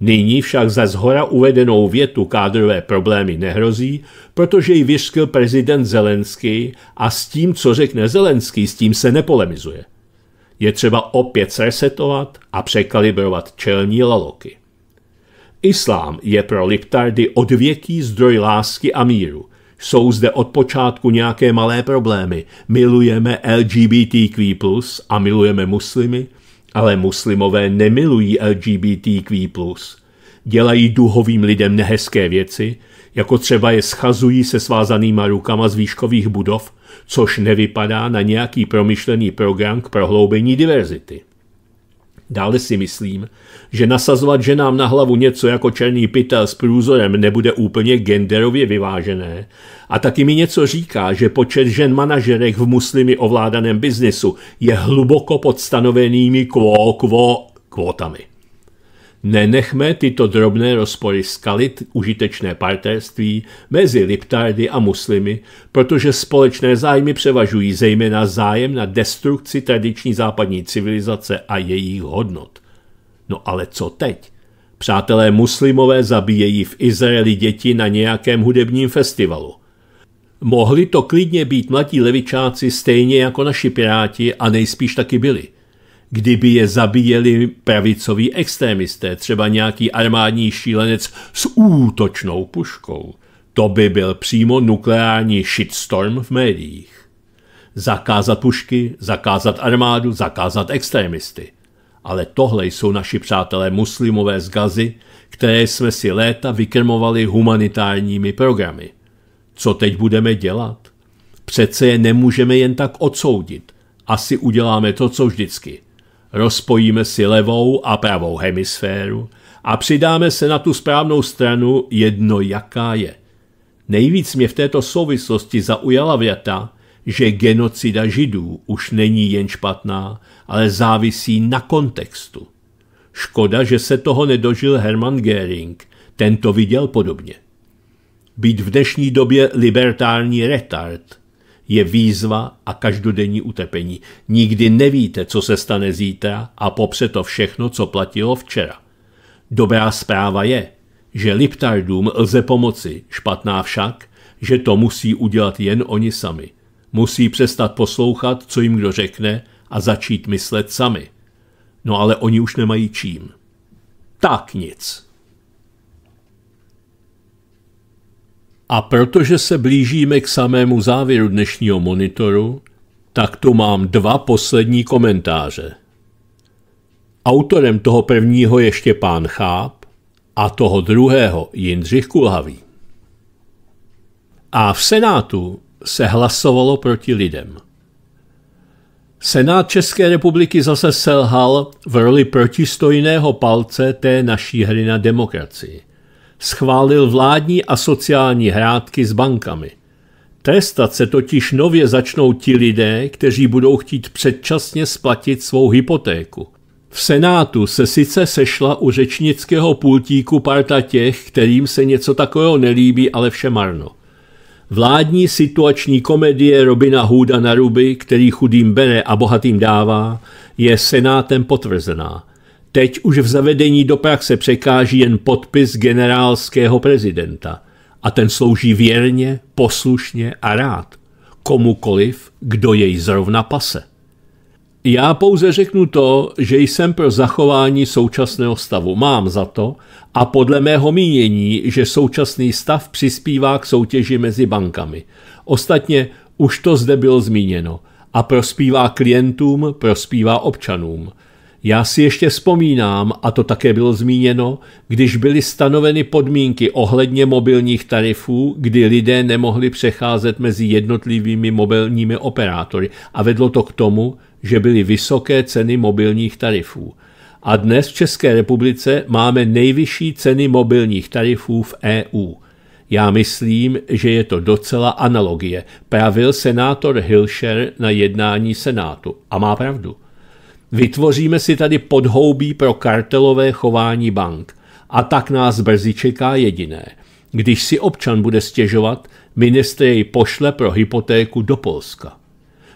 Nyní však za zhora uvedenou větu kádrové problémy nehrozí, protože ji vyřkl prezident Zelenský a s tím, co řekne Zelenský, s tím se nepolemizuje. Je třeba opět resetovat a překalibrovat čelní laloky. Islám je pro Liptardy odvěký zdroj lásky a míru, jsou zde od počátku nějaké malé problémy. Milujeme LGBTQ+, a milujeme muslimy, ale muslimové nemilují LGBTQ+. Dělají duhovým lidem nehezké věci, jako třeba je schazují se svázanýma rukama z výškových budov, což nevypadá na nějaký promyšlený program k prohloubení diverzity. Dále si myslím, že nasazovat ženám na hlavu něco jako černý pytel s průzorem nebude úplně genderově vyvážené a taky mi něco říká, že počet žen manažerek v muslimy ovládaném biznesu je hluboko pod stanovenými kvó, kvó, kvótami. Nenechme tyto drobné rozpory skalit užitečné partnerství mezi liptardy a muslimy, protože společné zájmy převažují zejména zájem na destrukci tradiční západní civilizace a jejich hodnot. No ale co teď? Přátelé muslimové zabíjejí v Izraeli děti na nějakém hudebním festivalu. Mohli to klidně být mladí levičáci stejně jako naši piráti a nejspíš taky byli – kdyby je zabíjeli pravicoví extremisté, třeba nějaký armádní šílenec s útočnou puškou. To by byl přímo nukleární shitstorm v médiích. Zakázat pušky, zakázat armádu, zakázat extremisty. Ale tohle jsou naši přátelé muslimové z Gazy, které jsme si léta vykrmovali humanitárními programy. Co teď budeme dělat? Přece je nemůžeme jen tak odsoudit. Asi uděláme to, co vždycky – Rozpojíme si levou a pravou hemisféru a přidáme se na tu správnou stranu jedno jaká je. Nejvíc mě v této souvislosti zaujala věta, že genocida židů už není jen špatná, ale závisí na kontextu. Škoda, že se toho nedožil Hermann Göring, ten to viděl podobně. Být v dnešní době libertární retard – je výzva a každodenní utepení. Nikdy nevíte, co se stane zítra a popře to všechno, co platilo včera. Dobrá zpráva je, že liptardům lze pomoci, špatná však, že to musí udělat jen oni sami. Musí přestat poslouchat, co jim kdo řekne a začít myslet sami. No ale oni už nemají čím. Tak nic. A protože se blížíme k samému závěru dnešního monitoru, tak tu mám dva poslední komentáře. Autorem toho prvního je Štěpán Cháp a toho druhého Jindřich Kulhavý. A v Senátu se hlasovalo proti lidem. Senát České republiky zase selhal v roli protistojného palce té naší hry na demokracii – schválil vládní a sociální hrátky s bankami. Trestat se totiž nově začnou ti lidé, kteří budou chtít předčasně splatit svou hypotéku. V Senátu se sice sešla u řečnického pultíku parta těch, kterým se něco takového nelíbí, ale vše marno. Vládní situační komedie Robina Hooda na ruby, který chudým bere a bohatým dává, je Senátem potvrzená – Teď už v zavedení do praxe překáží jen podpis generálského prezidenta a ten slouží věrně, poslušně a rád komukoliv, kdo jej zrovna pase. Já pouze řeknu to, že jsem pro zachování současného stavu. Mám za to a podle mého mínění, že současný stav přispívá k soutěži mezi bankami. Ostatně už to zde bylo zmíněno a prospívá klientům, prospívá občanům. Já si ještě vzpomínám, a to také bylo zmíněno, když byly stanoveny podmínky ohledně mobilních tarifů, kdy lidé nemohli přecházet mezi jednotlivými mobilními operátory a vedlo to k tomu, že byly vysoké ceny mobilních tarifů. A dnes v České republice máme nejvyšší ceny mobilních tarifů v EU. Já myslím, že je to docela analogie, pravil senátor Hilscher na jednání Senátu. A má pravdu. Vytvoříme si tady podhoubí pro kartelové chování bank. A tak nás brzy čeká jediné. Když si občan bude stěžovat, ministr jej pošle pro hypotéku do Polska.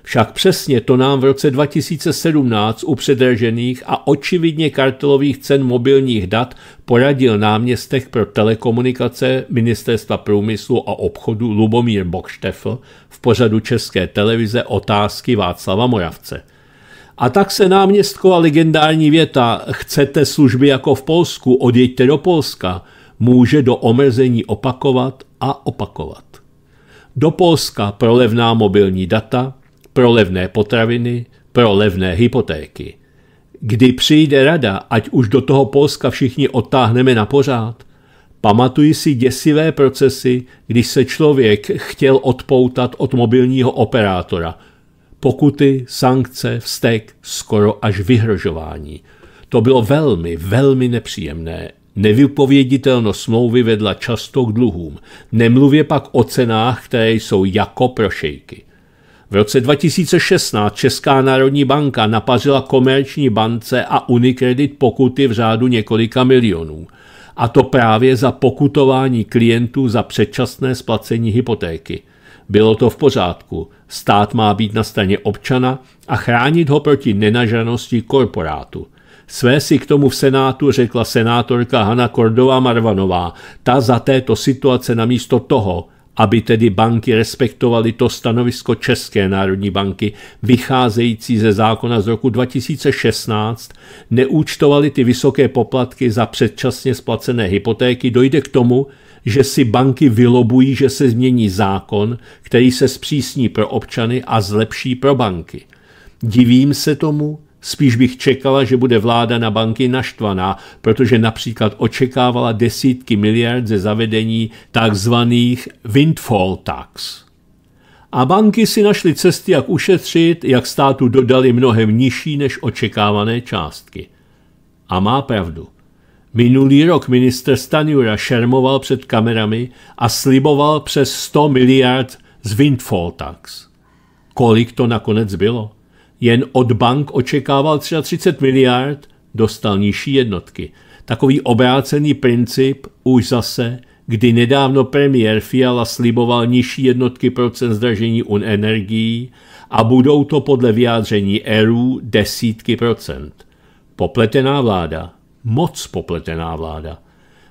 Však přesně to nám v roce 2017 u předražených a očividně kartelových cen mobilních dat poradil náměstek pro telekomunikace Ministerstva průmyslu a obchodu Lubomír Bokštefl v pořadu České televize Otázky Václava Moravce – a tak se náměstková legendární věta chcete služby jako v Polsku, odjeďte do Polska, může do omezení opakovat a opakovat. Do Polska pro levná mobilní data, pro levné potraviny, pro levné hypotéky. Kdy přijde rada, ať už do toho Polska všichni odtáhneme na pořád, Pamatuji si děsivé procesy, když se člověk chtěl odpoutat od mobilního operátora – Pokuty, sankce, vztek, skoro až vyhrožování. To bylo velmi, velmi nepříjemné. Nevypověditelnost smlouvy vedla často k dluhům, nemluvě pak o cenách, které jsou jako prošejky. V roce 2016 Česká národní banka napařila komerční bance a Unicredit pokuty v řádu několika milionů. A to právě za pokutování klientů za předčasné splacení hypotéky – bylo to v pořádku. Stát má být na straně občana a chránit ho proti nenažranosti korporátu. Své si k tomu v Senátu řekla senátorka Hanna Kordová Marvanová, ta za této situace namísto toho, aby tedy banky respektovaly to stanovisko České národní banky, vycházející ze zákona z roku 2016, neúčtovaly ty vysoké poplatky za předčasně splacené hypotéky, dojde k tomu, že si banky vylobují, že se změní zákon, který se zpřísní pro občany a zlepší pro banky. Divím se tomu, Spíš bych čekala, že bude vláda na banky naštvaná, protože například očekávala desítky miliard ze zavedení takzvaných windfall tax. A banky si našly cesty, jak ušetřit, jak státu dodali mnohem nižší než očekávané částky. A má pravdu. Minulý rok minister Stanjura šermoval před kamerami a sliboval přes 100 miliard z windfall tax. Kolik to nakonec bylo? Jen od bank očekával 33 miliard, dostal nižší jednotky. Takový obrácený princip už zase, kdy nedávno premiér Fiala sliboval nižší jednotky procent zdražení un energií a budou to podle vyjádření ERU desítky procent. Popletená vláda moc popletená vláda.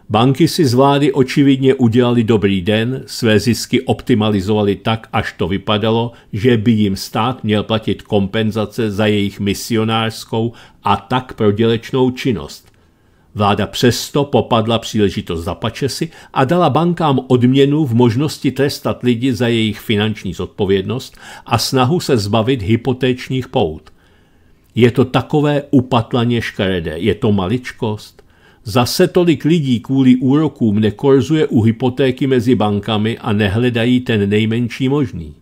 Banky si z vlády očividně udělali dobrý den, své zisky optimalizovali tak, až to vypadalo, že by jim stát měl platit kompenzace za jejich misionářskou a tak prodělečnou činnost. Vláda přesto popadla příležitost za pačesy a dala bankám odměnu v možnosti trestat lidi za jejich finanční zodpovědnost a snahu se zbavit hypotéčních pout. Je to takové upatlaně škaredé, je to maličkost. Zase tolik lidí kvůli úrokům nekorzuje u hypotéky mezi bankami a nehledají ten nejmenší možný.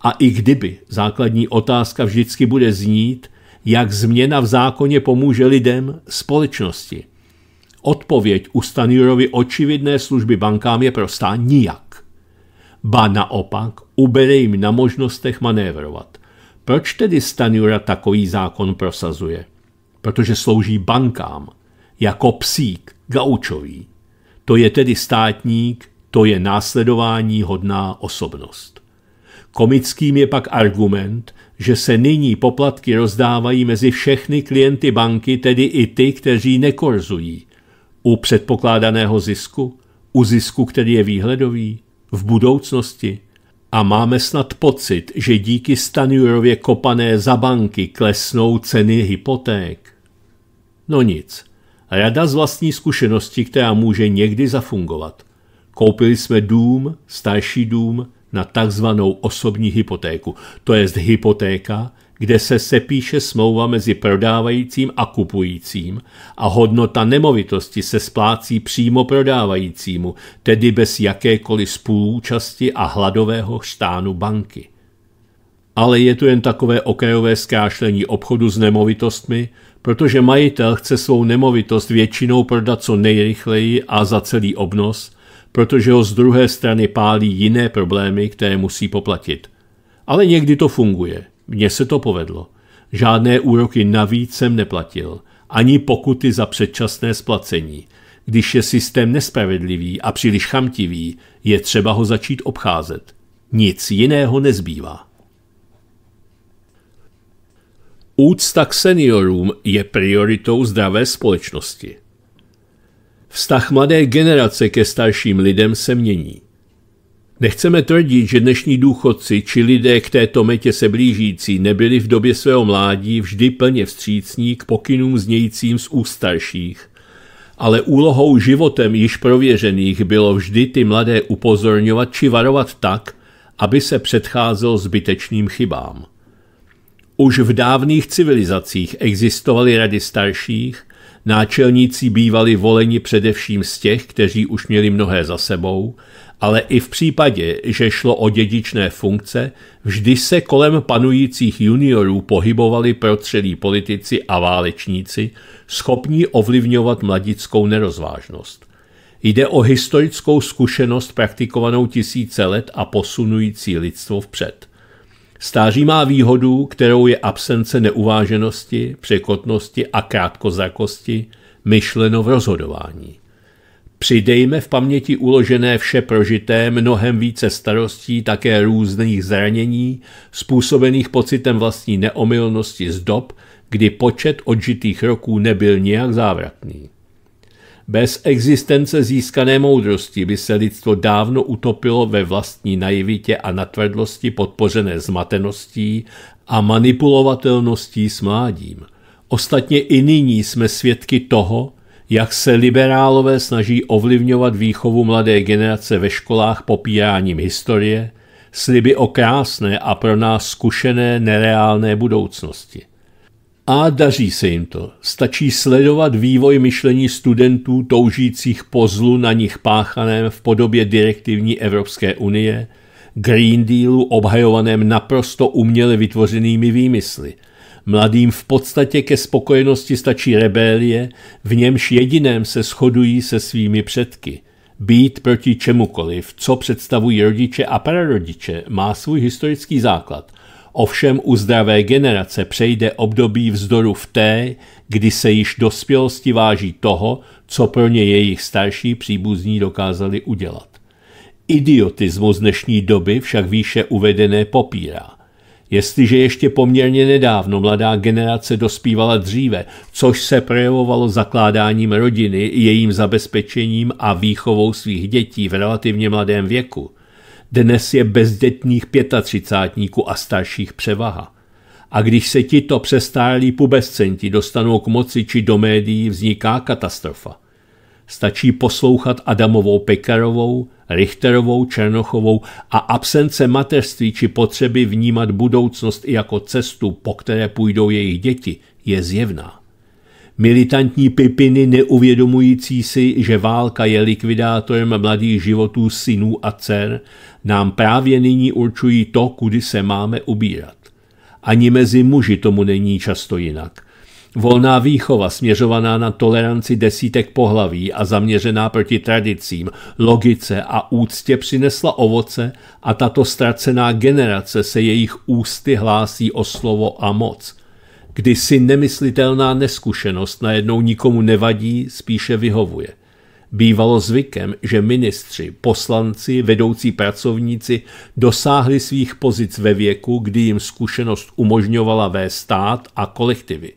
A i kdyby, základní otázka vždycky bude znít, jak změna v zákoně pomůže lidem, společnosti. Odpověď u Stanjurovi očividné služby bankám je prostá nijak. Ba naopak, ubere jim na možnostech manévrovat. Proč tedy Stanjura takový zákon prosazuje? Protože slouží bankám, jako psík, gaučový. To je tedy státník, to je následování hodná osobnost. Komickým je pak argument, že se nyní poplatky rozdávají mezi všechny klienty banky, tedy i ty, kteří nekorzují. U předpokládaného zisku, u zisku, který je výhledový, v budoucnosti – a máme snad pocit, že díky Stanjurově kopané za banky klesnou ceny hypoték? No nic. Rada z vlastní zkušenosti, která může někdy zafungovat. Koupili jsme dům, starší dům, na takzvanou osobní hypotéku, to jest hypotéka, kde se sepíše smlouva mezi prodávajícím a kupujícím a hodnota nemovitosti se splácí přímo prodávajícímu, tedy bez jakékoliv spolúčasti a hladového štánu banky. Ale je tu jen takové okrajové zkrášlení obchodu s nemovitostmi, protože majitel chce svou nemovitost většinou prodat co nejrychleji a za celý obnos, protože ho z druhé strany pálí jiné problémy, které musí poplatit. Ale někdy to funguje – mně se to povedlo. Žádné úroky navíc jsem neplatil, ani pokuty za předčasné splacení. Když je systém nespravedlivý a příliš chamtivý, je třeba ho začít obcházet. Nic jiného nezbývá. Úcta k seniorům je prioritou zdravé společnosti. Vztah mladé generace ke starším lidem se mění. Nechceme tvrdit, že dnešní důchodci či lidé k této metě se blížící nebyli v době svého mládí vždy plně vstřícní k pokynům znějícím z úst starších, Ale úlohou životem již prověřených bylo vždy ty mladé upozorňovat či varovat tak, aby se předcházel zbytečným chybám. Už v dávných civilizacích existovaly rady starších, náčelníci bývali voleni především z těch, kteří už měli mnohé za sebou, ale i v případě, že šlo o dědičné funkce, vždy se kolem panujících juniorů pohybovali protřelí politici a válečníci, schopní ovlivňovat mladickou nerozvážnost. Jde o historickou zkušenost praktikovanou tisíce let a posunující lidstvo vpřed. Stáří má výhodu, kterou je absence neuváženosti, překotnosti a krátkozrakosti myšleno v rozhodování. Přidejme v paměti uložené vše prožité mnohem více starostí, také různých zranění, způsobených pocitem vlastní neomylnosti z dob, kdy počet odžitých roků nebyl nijak závratný. Bez existence získané moudrosti by se lidstvo dávno utopilo ve vlastní naivitě a natvrdlosti podpořené zmateností a manipulovatelností s mládím. Ostatně i nyní jsme svědky toho, jak se liberálové snaží ovlivňovat výchovu mladé generace ve školách popíráním historie, sliby o krásné a pro nás zkušené nereálné budoucnosti. A daří se jim to. Stačí sledovat vývoj myšlení studentů toužících po zlu na nich páchaném v podobě direktivní Evropské unie, Green Dealu obhajovaném naprosto uměle vytvořenými výmysly – Mladým v podstatě ke spokojenosti stačí rebelie, v němž jediném se shodují se svými předky. Být proti čemukoliv, co představují rodiče a prarodiče, má svůj historický základ. Ovšem u zdravé generace přejde období vzdoru v té, kdy se již dospělosti váží toho, co pro ně jejich starší příbuzní dokázali udělat. Idiotismus dnešní doby však výše uvedené popírá – Jestliže ještě poměrně nedávno mladá generace dospívala dříve, což se projevovalo zakládáním rodiny, jejím zabezpečením a výchovou svých dětí v relativně mladém věku, dnes je bezdětných pětatřicátníků a starších převaha. A když se tito přestárlí pubescenti dostanou k moci či do médií, vzniká katastrofa. Stačí poslouchat Adamovou Pekarovou, Richterovou, Černochovou a absence mateřství či potřeby vnímat budoucnost i jako cestu, po které půjdou jejich děti, je zjevná. Militantní pipiny neuvědomující si, že válka je likvidátorem mladých životů synů a dcer, nám právě nyní určují to, kudy se máme ubírat. Ani mezi muži tomu není často jinak – Volná výchova směřovaná na toleranci desítek pohlaví a zaměřená proti tradicím, logice a úctě přinesla ovoce a tato ztracená generace se jejich ústy hlásí o slovo a moc. Kdysi nemyslitelná neskušenost najednou nikomu nevadí, spíše vyhovuje. Bývalo zvykem, že ministři, poslanci, vedoucí pracovníci dosáhli svých pozic ve věku, kdy jim zkušenost umožňovala vést stát a kolektivy.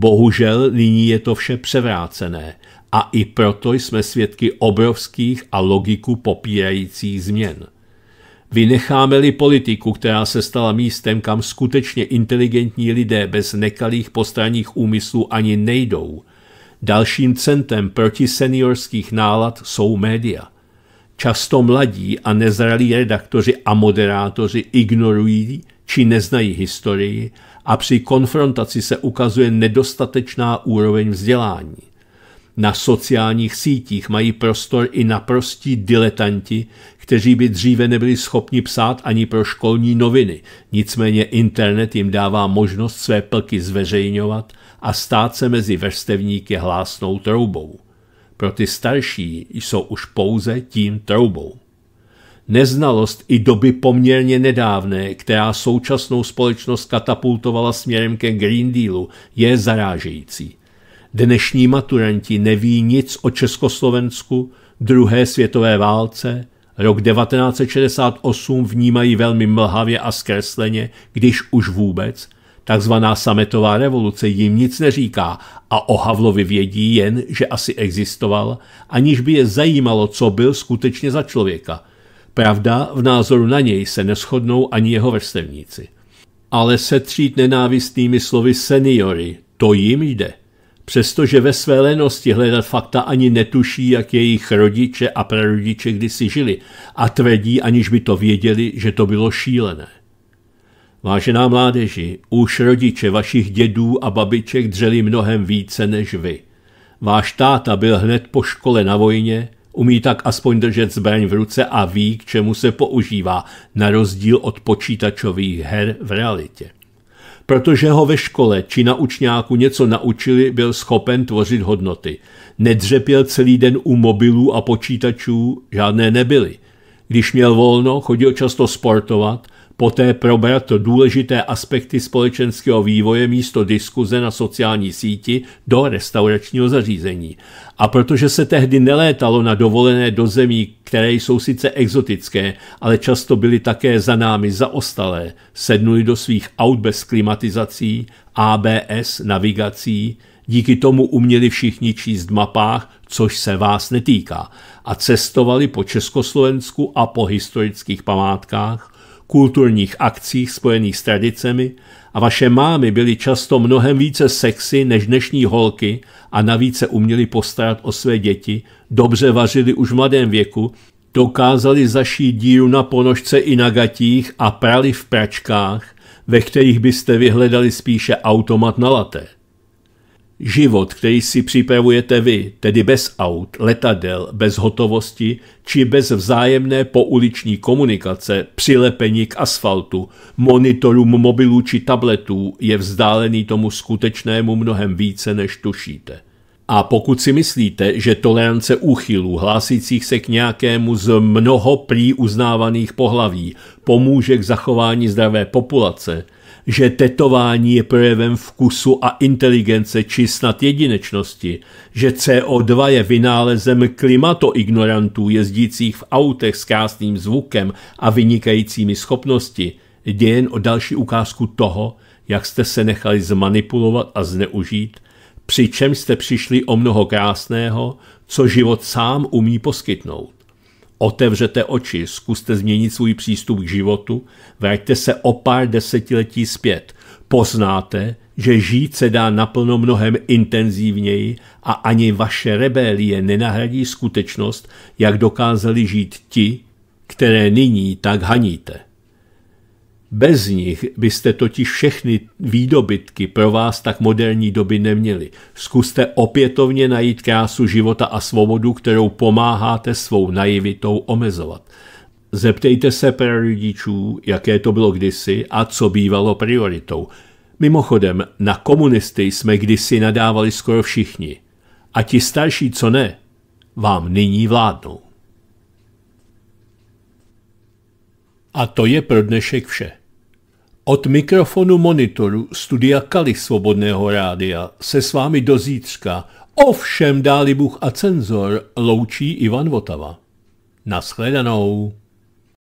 Bohužel nyní je to vše převrácené a i proto jsme svědky obrovských a logiku popírajících změn. Vynecháme-li politiku, která se stala místem, kam skutečně inteligentní lidé bez nekalých postranních úmyslů ani nejdou, dalším centrem proti seniorských nálad jsou média. Často mladí a nezralí redaktoři a moderátoři ignorují či neznají historii a při konfrontaci se ukazuje nedostatečná úroveň vzdělání. Na sociálních sítích mají prostor i naprostí diletanti, kteří by dříve nebyli schopni psát ani pro školní noviny, nicméně internet jim dává možnost své plky zveřejňovat a stát se mezi vrstevníky hlásnou troubou. Pro ty starší jsou už pouze tím troubou. Neznalost i doby poměrně nedávné, která současnou společnost katapultovala směrem ke Green Dealu, je zarážející. Dnešní maturanti neví nic o Československu, druhé světové válce, rok 1968 vnímají velmi mlhavě a zkresleně, když už vůbec, takzvaná sametová revoluce jim nic neříká a o Havlovi vědí jen, že asi existoval, aniž by je zajímalo, co byl skutečně za člověka – Pravda, v názoru na něj se neschodnou ani jeho vrstevníci. Ale setřít nenávistnými slovy seniory, to jim jde. Přestože ve své lenosti hledat fakta ani netuší, jak jejich rodiče a prarodiče kdysi žili a tvrdí, aniž by to věděli, že to bylo šílené. Vážená mládeži, už rodiče vašich dědů a babiček dřeli mnohem více než vy. Váš táta byl hned po škole na vojně, Umí tak aspoň držet zbraň v ruce a ví, k čemu se používá, na rozdíl od počítačových her v realitě. Protože ho ve škole či na učňáku něco naučili, byl schopen tvořit hodnoty. Nedřepěl celý den u mobilů a počítačů, žádné nebyly. Když měl volno, chodil často sportovat – poté probrat důležité aspekty společenského vývoje místo diskuze na sociální síti do restauračního zařízení. A protože se tehdy nelétalo na dovolené do zemí, které jsou sice exotické, ale často byly také za námi zaostalé, sednuli do svých aut bez klimatizací, ABS, navigací, díky tomu uměli všichni číst v mapách, což se vás netýká, a cestovali po Československu a po historických památkách, kulturních akcích spojených s tradicemi a vaše mámy byly často mnohem více sexy než dnešní holky a navíc se uměly postarat o své děti, dobře vařili už v mladém věku, dokázali zašít díru na ponožce i na gatích a prali v pračkách, ve kterých byste vyhledali spíše automat na laté. Život, který si připravujete vy, tedy bez aut, letadel, bez hotovosti či bez vzájemné pouliční komunikace, přilepení k asfaltu, monitorům mobilů či tabletů, je vzdálený tomu skutečnému mnohem více, než tušíte. A pokud si myslíte, že tolerance úchylů hlásících se k nějakému z mnoho prý uznávaných pohlaví pomůže k zachování zdravé populace – že tetování je projevem vkusu a inteligence či snad jedinečnosti, že CO2 je vynálezem klimatoignorantů jezdících v autech s krásným zvukem a vynikajícími schopnosti, jde jen o další ukázku toho, jak jste se nechali zmanipulovat a zneužít, přičem jste přišli o mnoho krásného, co život sám umí poskytnout. Otevřete oči, zkuste změnit svůj přístup k životu, vraťte se o pár desetiletí zpět. Poznáte, že žít se dá naplno mnohem intenzivněji a ani vaše rebelie nenahradí skutečnost, jak dokázali žít ti, které nyní tak haníte. Bez nich byste totiž všechny výdobytky pro vás tak moderní doby neměli. Zkuste opětovně najít krásu života a svobodu, kterou pomáháte svou naivitou omezovat. Zeptejte se prarodičů, jaké to bylo kdysi a co bývalo prioritou. Mimochodem, na komunisty jsme kdysi nadávali skoro všichni. A ti starší, co ne, vám nyní vládnou. A to je pro dnešek vše. Od mikrofonu monitoru studia Kali Svobodného rádia se s vámi do zítřka, ovšem dáli Bůh a cenzor, loučí Ivan Votava. Naschledanou.